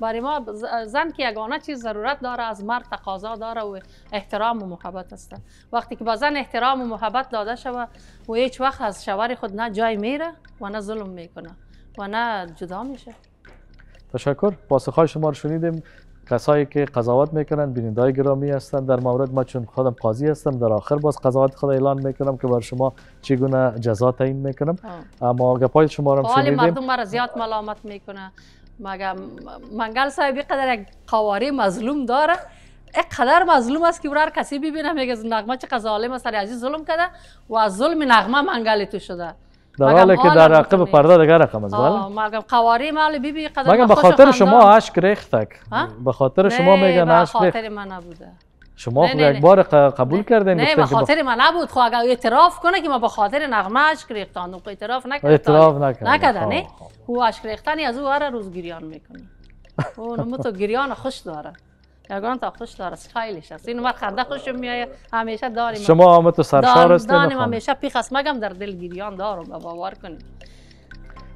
برای ما زن که یگانه چیز ضرورت داره از مرد تقاضا داره و احترام و محبت است وقتی که با زن احترام و محبت داده شوه و هیچ وقت از شوهر خود نه جای میره و نه ظلم میکنه و نه جدا میشه تشکر پاسخهای شما رو شنیدیم کسایی که قضاوت میکنن بینندای گرامی هستن. در مورد ما چون خودم قاضی هستم در آخر باز قضاوت خود اعلان میکنم که بر شما چگونه جزا تعیین میکنم اما اما گپای شما رو شنیدیم مردم مرا زیاد ملامت میکنه مگه منگل صاحب قدر یک قواره مظلوم داره اقدر مظلوم است که هر کسی ببینه میگه نغمه چه ظالم است عزیز ظلم کرده و از ظلم نغمه منگل تو شده حالی که در عقب پرده دیگه رقم از بله مگم قواری مال بی بی قدر مگم شما عشق ریختک بخاطر شما میگن عشق به بخاطر من نبوده شما یک بار قبول کردین نه به خاطر من نبود خو اگر اعتراف کنه که ما بخاطر خاطر نغمه عشق ریختان اعتراف نکرد اعتراف نکرد نکرد نه او عشق ریختنی از او هر روز گریان میکنه اون تو گریان خوش داره یگان تا خوش دارست خیلی شخص این وقت خنده خوشم میایه همیشه داریم شما آمد و سرشار است دانیم همیشه پیخ مگم در دل گیریان دارم باور کنیم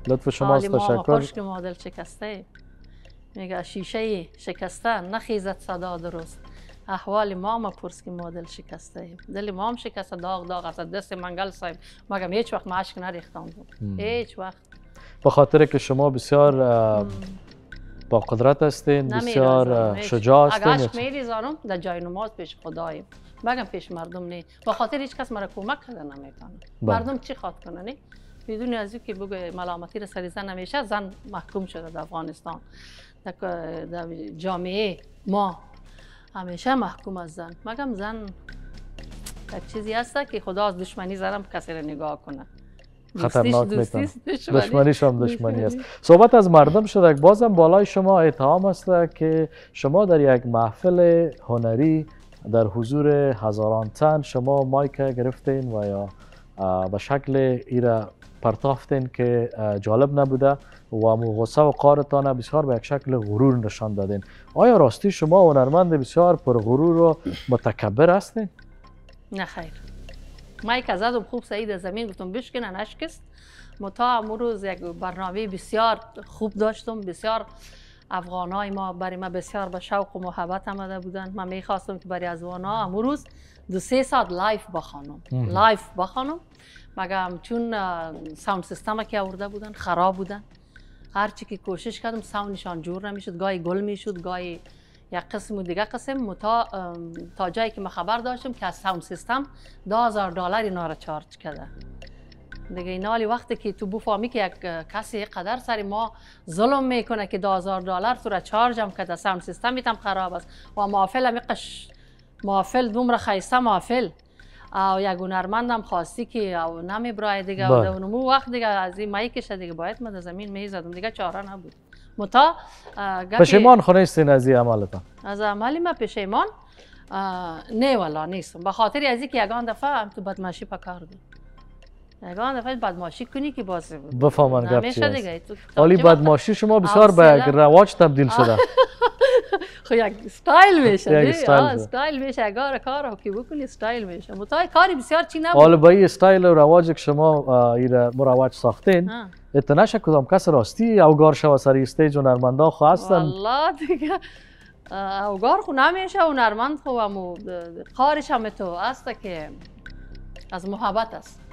لطف شما است تشکر خوش که شکسته میگه شیشه شکسته نخیزت صدا درست احوال ما پرس که مدل شکسته دل ما شکسته داغ داغ است دست منگل صاحب مگم هیچ وقت ما عشق نریختم هیچ وقت به خاطر که شما بسیار با قدرت هستین بسیار شجاع هستین اگه عشق میریزانم در جای نماز پیش خداییم بگم پیش مردم نی. با خاطر هیچ کس مرا کمک کرده نمیتونه بله. مردم چی خواد کنه بدون از که بگه ملامتی را سری زن نمیشه زن محکوم شده در افغانستان در جامعه ما همیشه محکوم از زن مگم زن یک چیزی هست که خدا از دشمنی زنم کسی را نگاه کنه خطرناک میکنه دشمنیش هم دشمنی است صحبت از مردم شد بازم بالای شما اتهام است که شما در یک محفل هنری در حضور هزاران تن شما مایک گرفتین و یا به شکل ایرا پرتافتین که جالب نبوده و غصه و قارتانه بسیار به یک شکل غرور نشان دادین آیا راستی شما هنرمند بسیار پر غرور و متکبر هستین؟ نه خیر من از زدم خوب سعید زمین گفتم بشکنه نشکست تا امروز یک برنامه بسیار خوب داشتم بسیار افغان های ما برای ما بسیار به شوق و محبت آمده بودن من میخواستم که برای از ها امروز دو سه ساعت لایف بخانم لایف بخوانم چون ساوند سیستم که آورده بودن خراب بودن هرچی که کوشش کردم ساوندشان جور نمیشد گاهی گل میشد گاهی یک قسم و دیگه قسم متا تا جایی که ما خبر داشتم که از ساوند سیستم 2000 دلار اینا را چارج کرده دیگه اینا وقتی که تو بفهمی که یک کسی قدر سری ما ظلم میکنه که 2000 دلار تو را چارج هم کرده ساوند سیستم میتم خراب است و معافل هم قش معافل دوم را خیسته معافل او یک هنرمند خواستی که او نمی برای دیگه و بله. اون وقت دیگه از این مایی دیگه باید ما زمین میزدم دیگه چاره نبود متا پشیمان نیستین از این عملتان از عملی ما پشیمان نه والا نیستم به خاطر از اینکه یگان دفعه هم تو بدمشی پا نگاه نفید بدماشی کنی که باز بفهمن گپ چی است حالی بدماشی شما بسیار به رواج تبدیل شده <laughs> خو خب یک ستایل میشه یک ستایل میشه اگر آره کار که بکنی ستایل میشه متای کاری بسیار چی نبود حالا بایی این ستایل و رواج که شما ایره مرواج ساختین اتناش کدام کس راستی اوگار شو سری استیج و نرمنده خو هستن الله دیگه اوگار خو نمیشه و نرمند خو همو قارش هم تو است که از محبت است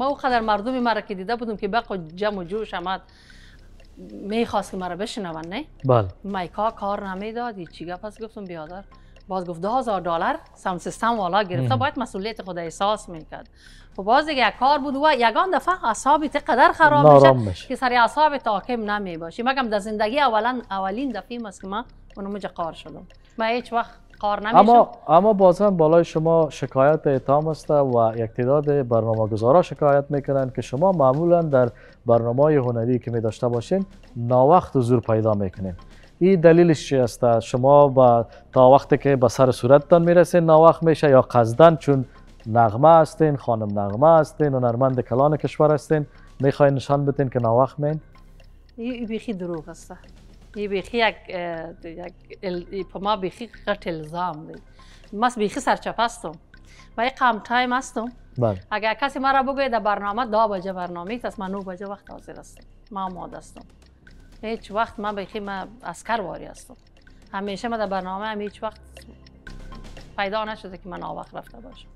ما قدر مردم مرا که دیده بودم که بقیه جمع جم و جوش آمد میخواست که مرا بشنون نه بله مایکا کار نمیدادی چی گپ پس گفتم بیادر باز گفت هزار دلار سم سیستم والا گرفته باید مسئولیت خود احساس میکرد و خب باز دیگه یک کار بود و یگان دفعه اعصاب قدر خراب میشه که سری اعصاب تاکم نمیباشی، مگم در زندگی اولا اولین دفعه است که من اونم کار شدم من هیچ وقت اما اما بازم بالای شما شکایت اتهام است و یک تعداد برنامه گزارا شکایت میکنن که شما معمولا در برنامه هنری که می داشته باشین ناوقت حضور پیدا میکنین این دلیلش چی است شما با تا وقتی که به سر صورتتان میرسین وقت میشه یا قصدن چون نغمه هستین خانم نغمه هستین هنرمند کلان کشور هستین میخواین نشان بدین که وقت مین این بیخی دروغ است ی بیخی یک ای پا ما بیخی غټ الزام دی من بیخی سرچپ هستم و یه قمتایم تایم هستم بله. اگر کسی من را بگوید در برنامه دا بجه برنامه است من نو بجه وقت حاضر هستم ما آماده هستم هیچ وقت من بیخی من اسکر واری هستم همیشه ما در برنامه هم هیچ وقت پیدا نشده که من آوخ رفته باشم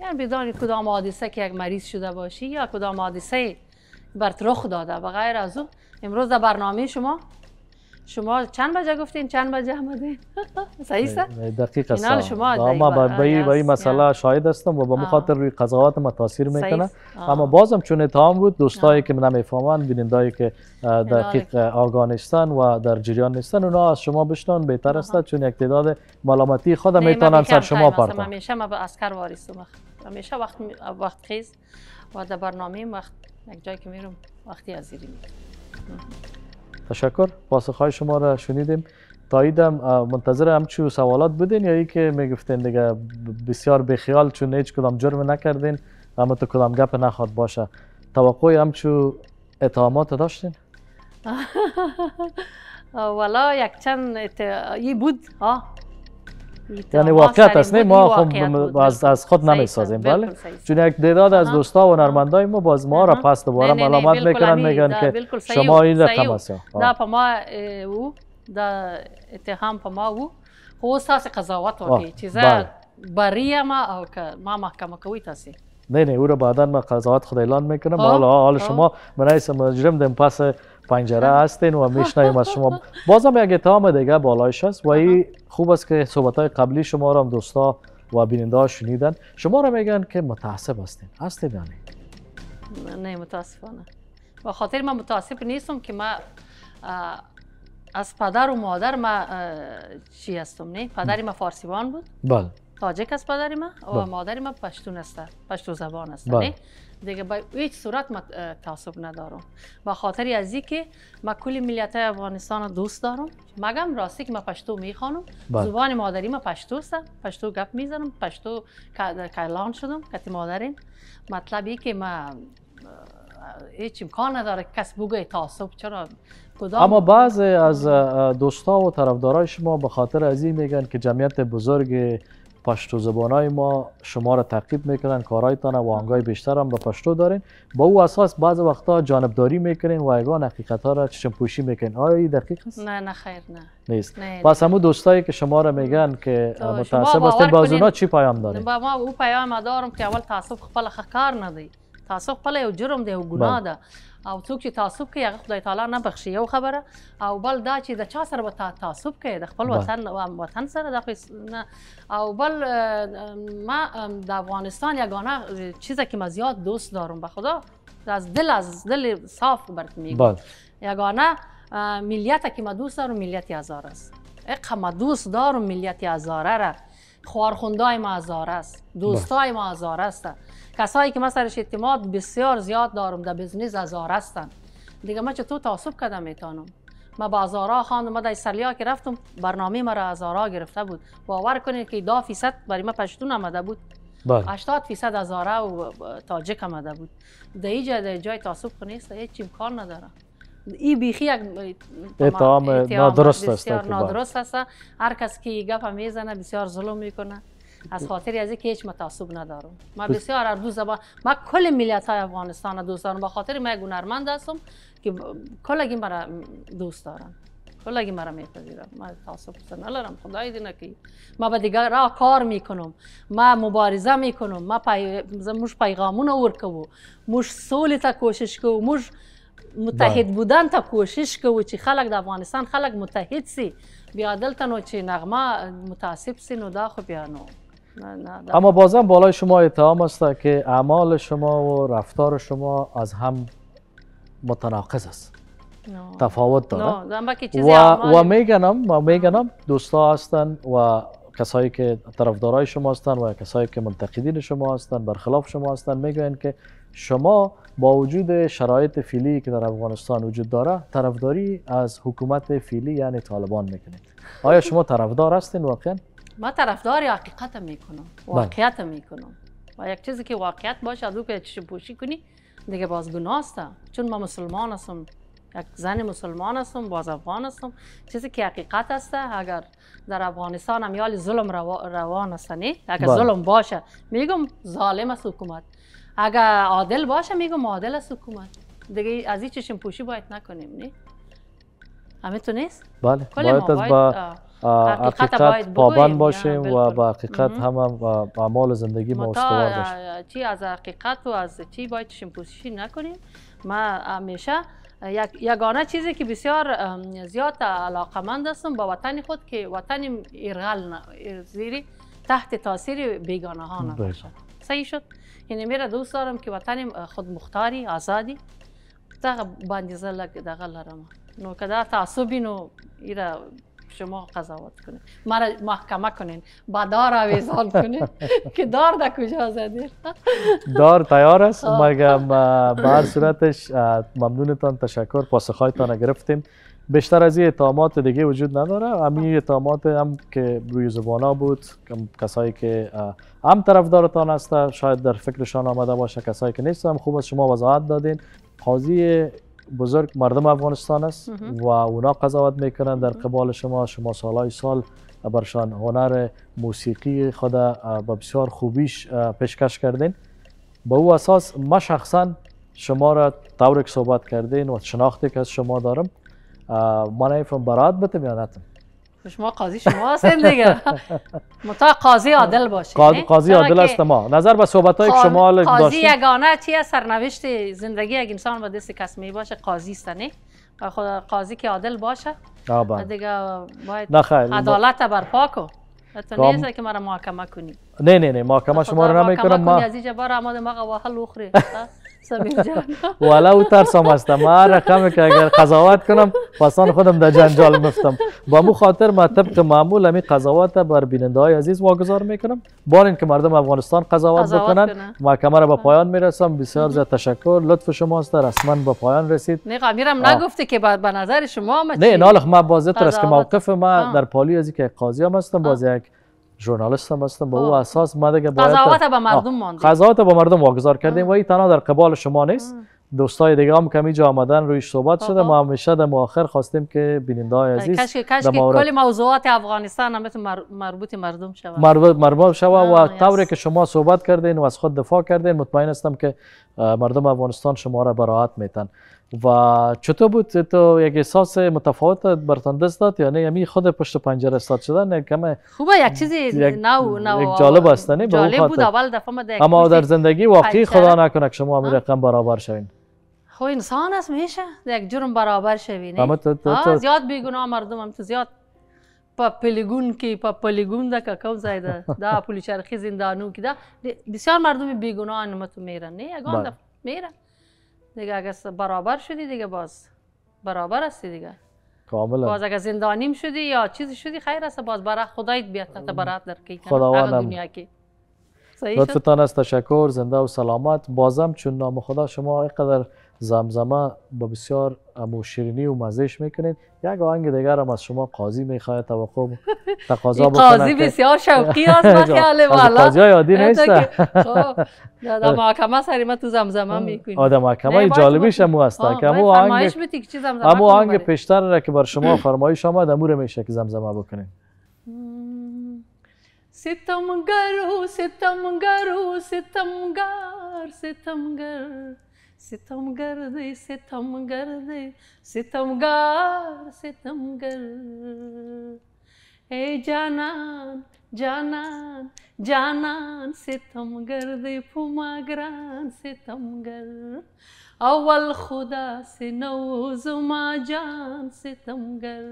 یعنی بدان کدام حادثه که یک مریض شده باشی یا کدام حادثه برت رخ داده و غیر از او امروز در برنامه شما شما چند بجه گفتین چند بجه احمدی <laughs> صحیح است دقیق است شما ما به این مسئله شاهد هستم و به مخاطر روی قضاوت ما تاثیر میکنه اما بازم چون اتهام بود دوستایی که نمیفهمن بینندایی که دقیق آگاه نیستن و در جریان نیستن اونا از شما بشنون بهتر است چون یک تعداد ملامتی خود میتونن سر شما من همیشه ما به اسکر وارثم همیشه وقت وقت خیز و در برنامه وقت یک جایی که میرم وقتی ازیری تشکر پاسخهای شما را شنیدیم تاییدم منتظر همچو سوالات بودین یا ای که میگفتین دیگه بسیار بخیال چون هیچ کدام جرم نکردین اما تو کدام گپ نخواد باشه توقع همچو اتهامات داشتین؟ <laughs> والا یک چند ای بود ها یعنی واقعیت است نه ما خود خب از, از خود نمیسازیم بله چون یک تعداد از دوستا و هنرمندای ما باز ما را پس دوباره ملامت میکنن میگن که شما این رقم است نه په ما او دا اتهام په ما او خو خب تاسو قضاوت وکړي چې زه بله. بریه ما او که ما محکمه کوی تاسو نه نه او را بعدا ما قضاوت خود اعلان میکنم خب، حالا شما من رئیس مجرم دیم پس پنجره هستین و میشنویم از شما بازم یک اتهام دیگه بالایش هست و خوب است که صحبت های قبلی شما را هم دوستا و بیننده ها شنیدن شما را میگن که متاسب هستین هستین یعنی نه متاسفانه و خاطر من متاسب نیستم که ما از پدر و مادر ما چی هستم نه پدری ما فارسیوان بود بله تاجک از پدر من و بله. مادر ما پشتون است پشتو زبان است بله. نه دیگه به هیچ صورت ما تعصب ندارم با خاطر از اینکه ما کل ملت افغانستان دوست دارم مگم راستی که ما پشتو میخوانم بله. زبان مادری ما پشتو است پشتو گپ میزنم پشتو کلان شدم کتی مادرین مطلبی که ما هیچ امکان نداره کس بگه تعصب چرا اما بعض از دوستا و طرفدارای شما به خاطر از این میگن که جمعیت بزرگ پشتو های ما شما را تعقیب میکنن کارایتان و آنگاه بیشتر هم به پشتو دارین با او اساس بعض وقتا جانبداری میکنین و ایگان حقیقت ها را چشم پوشی میکنین آیا این دقیق است نه نه خیر نه نیست نه پس همو دوستایی که شما را میگن که متاسف هستین باز اونا چی پیام دارین با ما او پیام دارم که اول تاسف خپل خکار ندهی. تعصب خپل یو جرم دی و گناه بله. ده او څوک چې تعصب کوي هغه خدای تعالی نه بخشی یو خبره او بل دا چې د چا سره به تعصب کوی د خپل بله. وطن وطن سره د او بل ما د افغانستان یگانه چیزه که من زیاد دوست دارم به خدا از دل از دل صاف برات میگم بله. یگانه ملیت که ما دوست دارم ملیت هزار است اقا ما دوست دارم ملیت هزاره را خوارخوندای ما هزار است بله. دوستای ما هزار است کسایی که من سرش اعتماد بسیار زیاد دارم در دا بزنس از آره هستن دیگه من تو تاسب کده میتانم ما با ازارا خواندم ما در سلیا که رفتم برنامه مرا ازارا گرفته بود باور کنید که دا فیصد برای ما پشتون آمده بود بله 80 فیصد ازارا و تاجک آمده بود در اینجا در جای تعصب نیست هیچ امکان نداره ای بیخی یک اتهام نادرست است بله. نادرست است هر کس که گپ میزنه بسیار ظلم میکنه از خاطر از اینکه هیچ متعصب ندارم ما بسیار از دو زبان ما کل ملت های افغانستان دوست دارم بخاطر خاطر من هنرمند هستم که کلگی مرا دوست دارم کلگی مرا میپذیرم من تعصب ندارم خدای دینا که ما به دیگر را کار میکنم ما مبارزه میکنم ما پای... مش پیغامون ورکو مش سولی تا کوشش کو مش متحد بله. بودن تا کوشش کو چې خلک د افغانستان خلک متحد سي بیا دلته نو چې نغمه متاسب سي نو دا خو بیا نه اما بازم بالای شما اتهام است که اعمال شما و رفتار شما از هم متناقض است تفاوت داره و, و میگنم و میگنم دوستا هستن و کسایی که طرفدارای شما هستن و کسایی که منتقدین شما هستن برخلاف شما هستن میگن که شما با وجود شرایط فیلی که در افغانستان وجود داره طرفداری از حکومت فیلی یعنی طالبان میکنید آیا شما طرفدار هستین واقعا ما طرفدار حقیقت میکنم بله. واقعیت میکنم و یک چیزی که واقعیت باشه از او که چشم پوشی کنی دیگه باز گناه است چون ما مسلمان هستم یک زن مسلمان هستم باز افغان هستم چیزی که حقیقت است اگر در افغانستان هم یال ظلم روان است نه اگر زلم بله. ظلم باشه میگم ظالم است حکومت اگر عادل باشه میگم عادل است حکومت دیگه از این چشم پوشی باید نکنیم نه همه تو نیست بله حقیقت پابند باشیم و به حقیقت هم اعمال زندگی ما استوار باشیم چی از حقیقت و از چی باید شیمپوشی نکنیم ما همیشه یگانه چیزی که بسیار زیاد مند هستم با وطن خود که وطن ارغل زیر تحت تاثیر بیگانه ها بله. نباشد صحیح شد یعنی میره دوست دارم که وطن خود مختاری آزادی تا باندې زلگ لږ دغه لرم نو که شما قضاوت کنید مرا محکمه کنین با دار آویزان کنین <laughs> که دار در کجا زدید دار تیار است مگم به هر صورتش ممنونتان تشکر پاسخهایتان گرفتیم بیشتر از این اتهامات دیگه وجود نداره همین اتهامات هم که روی ها بود کسایی که هم طرفدارتان هسته شاید در فکرشان آمده باشه کسایی که نیستم خوب از شما وضاحت دادین قاضی بزرگ مردم افغانستان است و اونا قضاوت میکنن در قبال شما شما سالهای سال برشان هنر موسیقی خود به بسیار خوبیش پیشکش کردین به او اساس ما شخصا شما را تورک صحبت کردین و شناختی که از شما دارم من فرم برات بتم یا نتم شما قاضی شما هستین دیگه <laughs> متا قاضی عادل باشه قاضی عادل است ما نظر به صحبت های شما قاضی یگانه چی سرنوشت زندگی یک انسان با دست کس می باشه قاضی است نه خدا قاضی که عادل باشه بله. دیگه باید عدالت برپا کو تو نیست که مرا محاکمه کنی نه نه نه محاکمه شما رو نمیکنم ما از اینجا بار ما دماغ واحل اخری <laughs> سمیر جان او ترسم است ما رقم که اگر قضاوت کنم پسان خودم در جنجال مفتم با مو خاطر ما طبق معمول همین قضاوت بر بیننده های عزیز واگذار میکنم بار این که مردم افغانستان قضاوت, قضاوت بکنن محکمه را به پایان میرسم بسیار زیاد تشکر لطف شما شماست رسما به پایان رسید نه قمیرم نگفته که بعد به نظر شما نه نالخ ما بازه است که موقف ما در پالی از که قاضی هم هستم باز یک جورنالیست هم هستم به او خب. اساس ما دیگه باید قضاوت به مردم ماندیم قضاوت به مردم واگذار کردیم و این تنها در قبال شما نیست دوستای دیگه هم کمی جا آمدن رویش صحبت خب، شده خب. ما همیشه در مؤخر خواستیم که بیننده های آره، عزیز کشکی کشکی کل موضوعات افغانستان هم مربوط مردم شود مربوط مربوط شود و طوری که شما صحبت کردین و از خود دفاع کردین مطمئن هستم که مردم افغانستان شما را براحت میتن و چطور بود تو یک احساس متفاوت برتان دست داد یعنی یعنی خود پشت پنجره استاد شدن نکمه خوبه یک چیزی نو نو یک جالب است نه جالب بود اول دفعه ما اما در زندگی واقعی خدا نکنه که شما همین رقم برابر شوین خو خب، انسان است میشه یک جرم برابر شوید نه زیاد بیگناه مردم هم تو زیاد په پلیگون کې په پلیگون دا کوم ځای ده دا پولیس چرخی زندانو کې دا بسیار مردم بیگناه نمت میرن نه اگان بله. میره دیگه اگه برابر شدی دیگه باز برابر هستی دیگه کامل باز اگه زندانیم شدی یا چیزی شدی خیر است باز برای خدایت بیاد تا برات در کی خدا دنیا کی لطفتان از تشکر زنده و سلامت بازم چون نام خدا شما اینقدر زمزمه با بسیار امو شیرینی و مزهش میکنین یک آهنگ دیگر هم از شما قاضی میخواد توقع تقاضا بکنه قاضی بسیار شوقی <laughs> است بخیال والا قاضی عادی نیست خب، در <laughs> محکمه سری ما تو زمزمه میکنیم آدم محکمه جالبیش هم هست که امو آهنگ امو آهنگ پیشتر را که بر شما <clears throat> فرمایش آمد امو رو میشه که زمزمه بکنیم ستمگر ستمگر ستمگر ستمگر ستمگر دی ستمگر دی ستمگر ستمگر ای جانان جانان جانان ستمگر دی پوما گران ستمگر اول خدا سنو زما جان ستمگر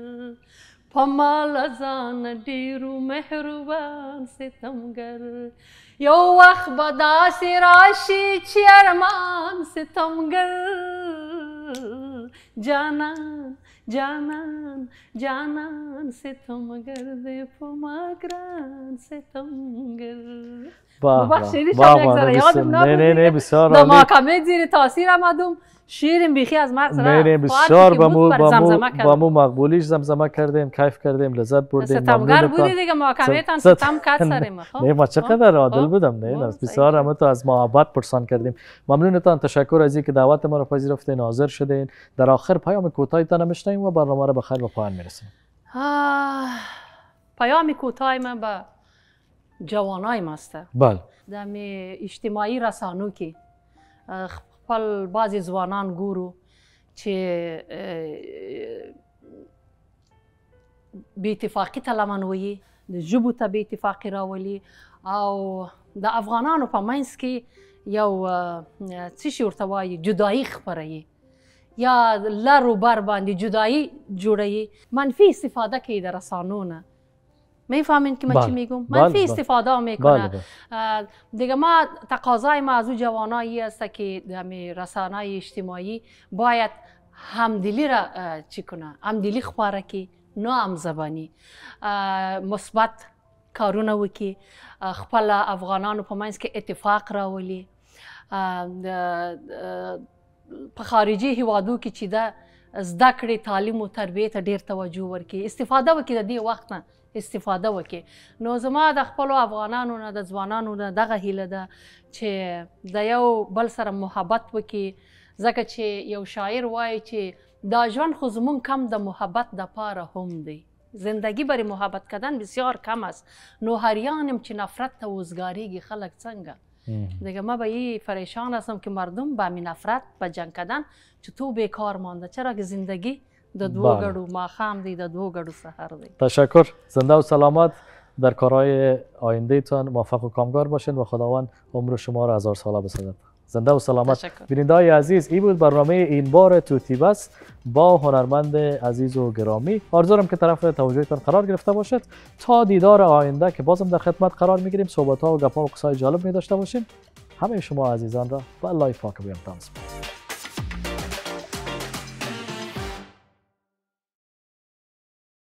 پمال ازان دیرو مهربان ستمگر یو وقت با داسی راشی چی ارمان ستم جانان جانان جانان ستم گل بله، بابا یک شما یادم نه نه نه بسیار عالی محاکمه زیر تاثیر آمدم شیرین بیخی از مرز نه نه خب، بسیار با مو با مو با مو مقبولیش زمزمه کردیم کیف کردیم لذت بردیم ستمگر بودی دیگه محاکمه تان ستم کات سر ما نه ما چقدر خب؟ عادل خب؟ بودم نه نه بسیار همه تو از محبت پرسان کردیم ممنونتان تشکر از اینکه دعوت ما را پذیرفتین حاضر شدین در آخر پیام کوتاهی تان و برنامه را به خیر و پایان میرسیم پیام کوتاه من به جوانای ماسته بله د می اجتماعي رسانو کې خپل بعض ځوانان ګورو چې بی اتفاقی تلمن وي د جبو ته بی اتفاقی راولي او د افغانانو په منځ کې یو څه شی ورته وایي جدایي خپروي یا لر و بر باندې جدایي جوړوي منفي استفاده کوي د رسانو نه میفهمین که من چی میگم منفی استفاده میکنه دیگه ما تقاضای ما از او جوانایی است که رسانه اجتماعی باید همدلی را چی کنه همدلی خواره که نه همزبانی مثبت کارونه وکي خپل افغانانو په منځ کې اتفاق راولي په خارجي هیوادو کې چې دا زده کړې تعلیم او تربیه ته ډیر توجه ورکړي استفاده وکړي د دې وخت نه استفاده وکړي نو زما د خپل افغانانو نه د ځوانانو نه دغه هیله ده چې د یو بل سره محبت وکړي ځکه چې یو شاعر وایي چې دا ژوند خو زمون کم د محبت د پاره هم دی زندگی برای محبت کردن بسیار کم است نو هریانم که نفرت تا وزگاریگی خلق چنگه دیگه ما به این فریشان هستم که مردم به همین نفرت به جنگ کردن چطور بیکار مانده چرا که زندگی د دوو ما دید دی د دوو سحر دی تشکر زنده و سلامت در کارهای آینده تان موفق و کامگار باشین و خداوند عمر شما را هزار ساله بسازد زنده و سلامت بیننده عزیز این بود برنامه این بار توتی بس با هنرمند عزیز و گرامی آرزو که طرف توجهتان قرار گرفته باشد تا دیدار آینده که بازم در خدمت قرار میگیریم صحبت ها و گپ ها و جالب می داشته باشیم همه شما عزیزان را به لایف پاک بیام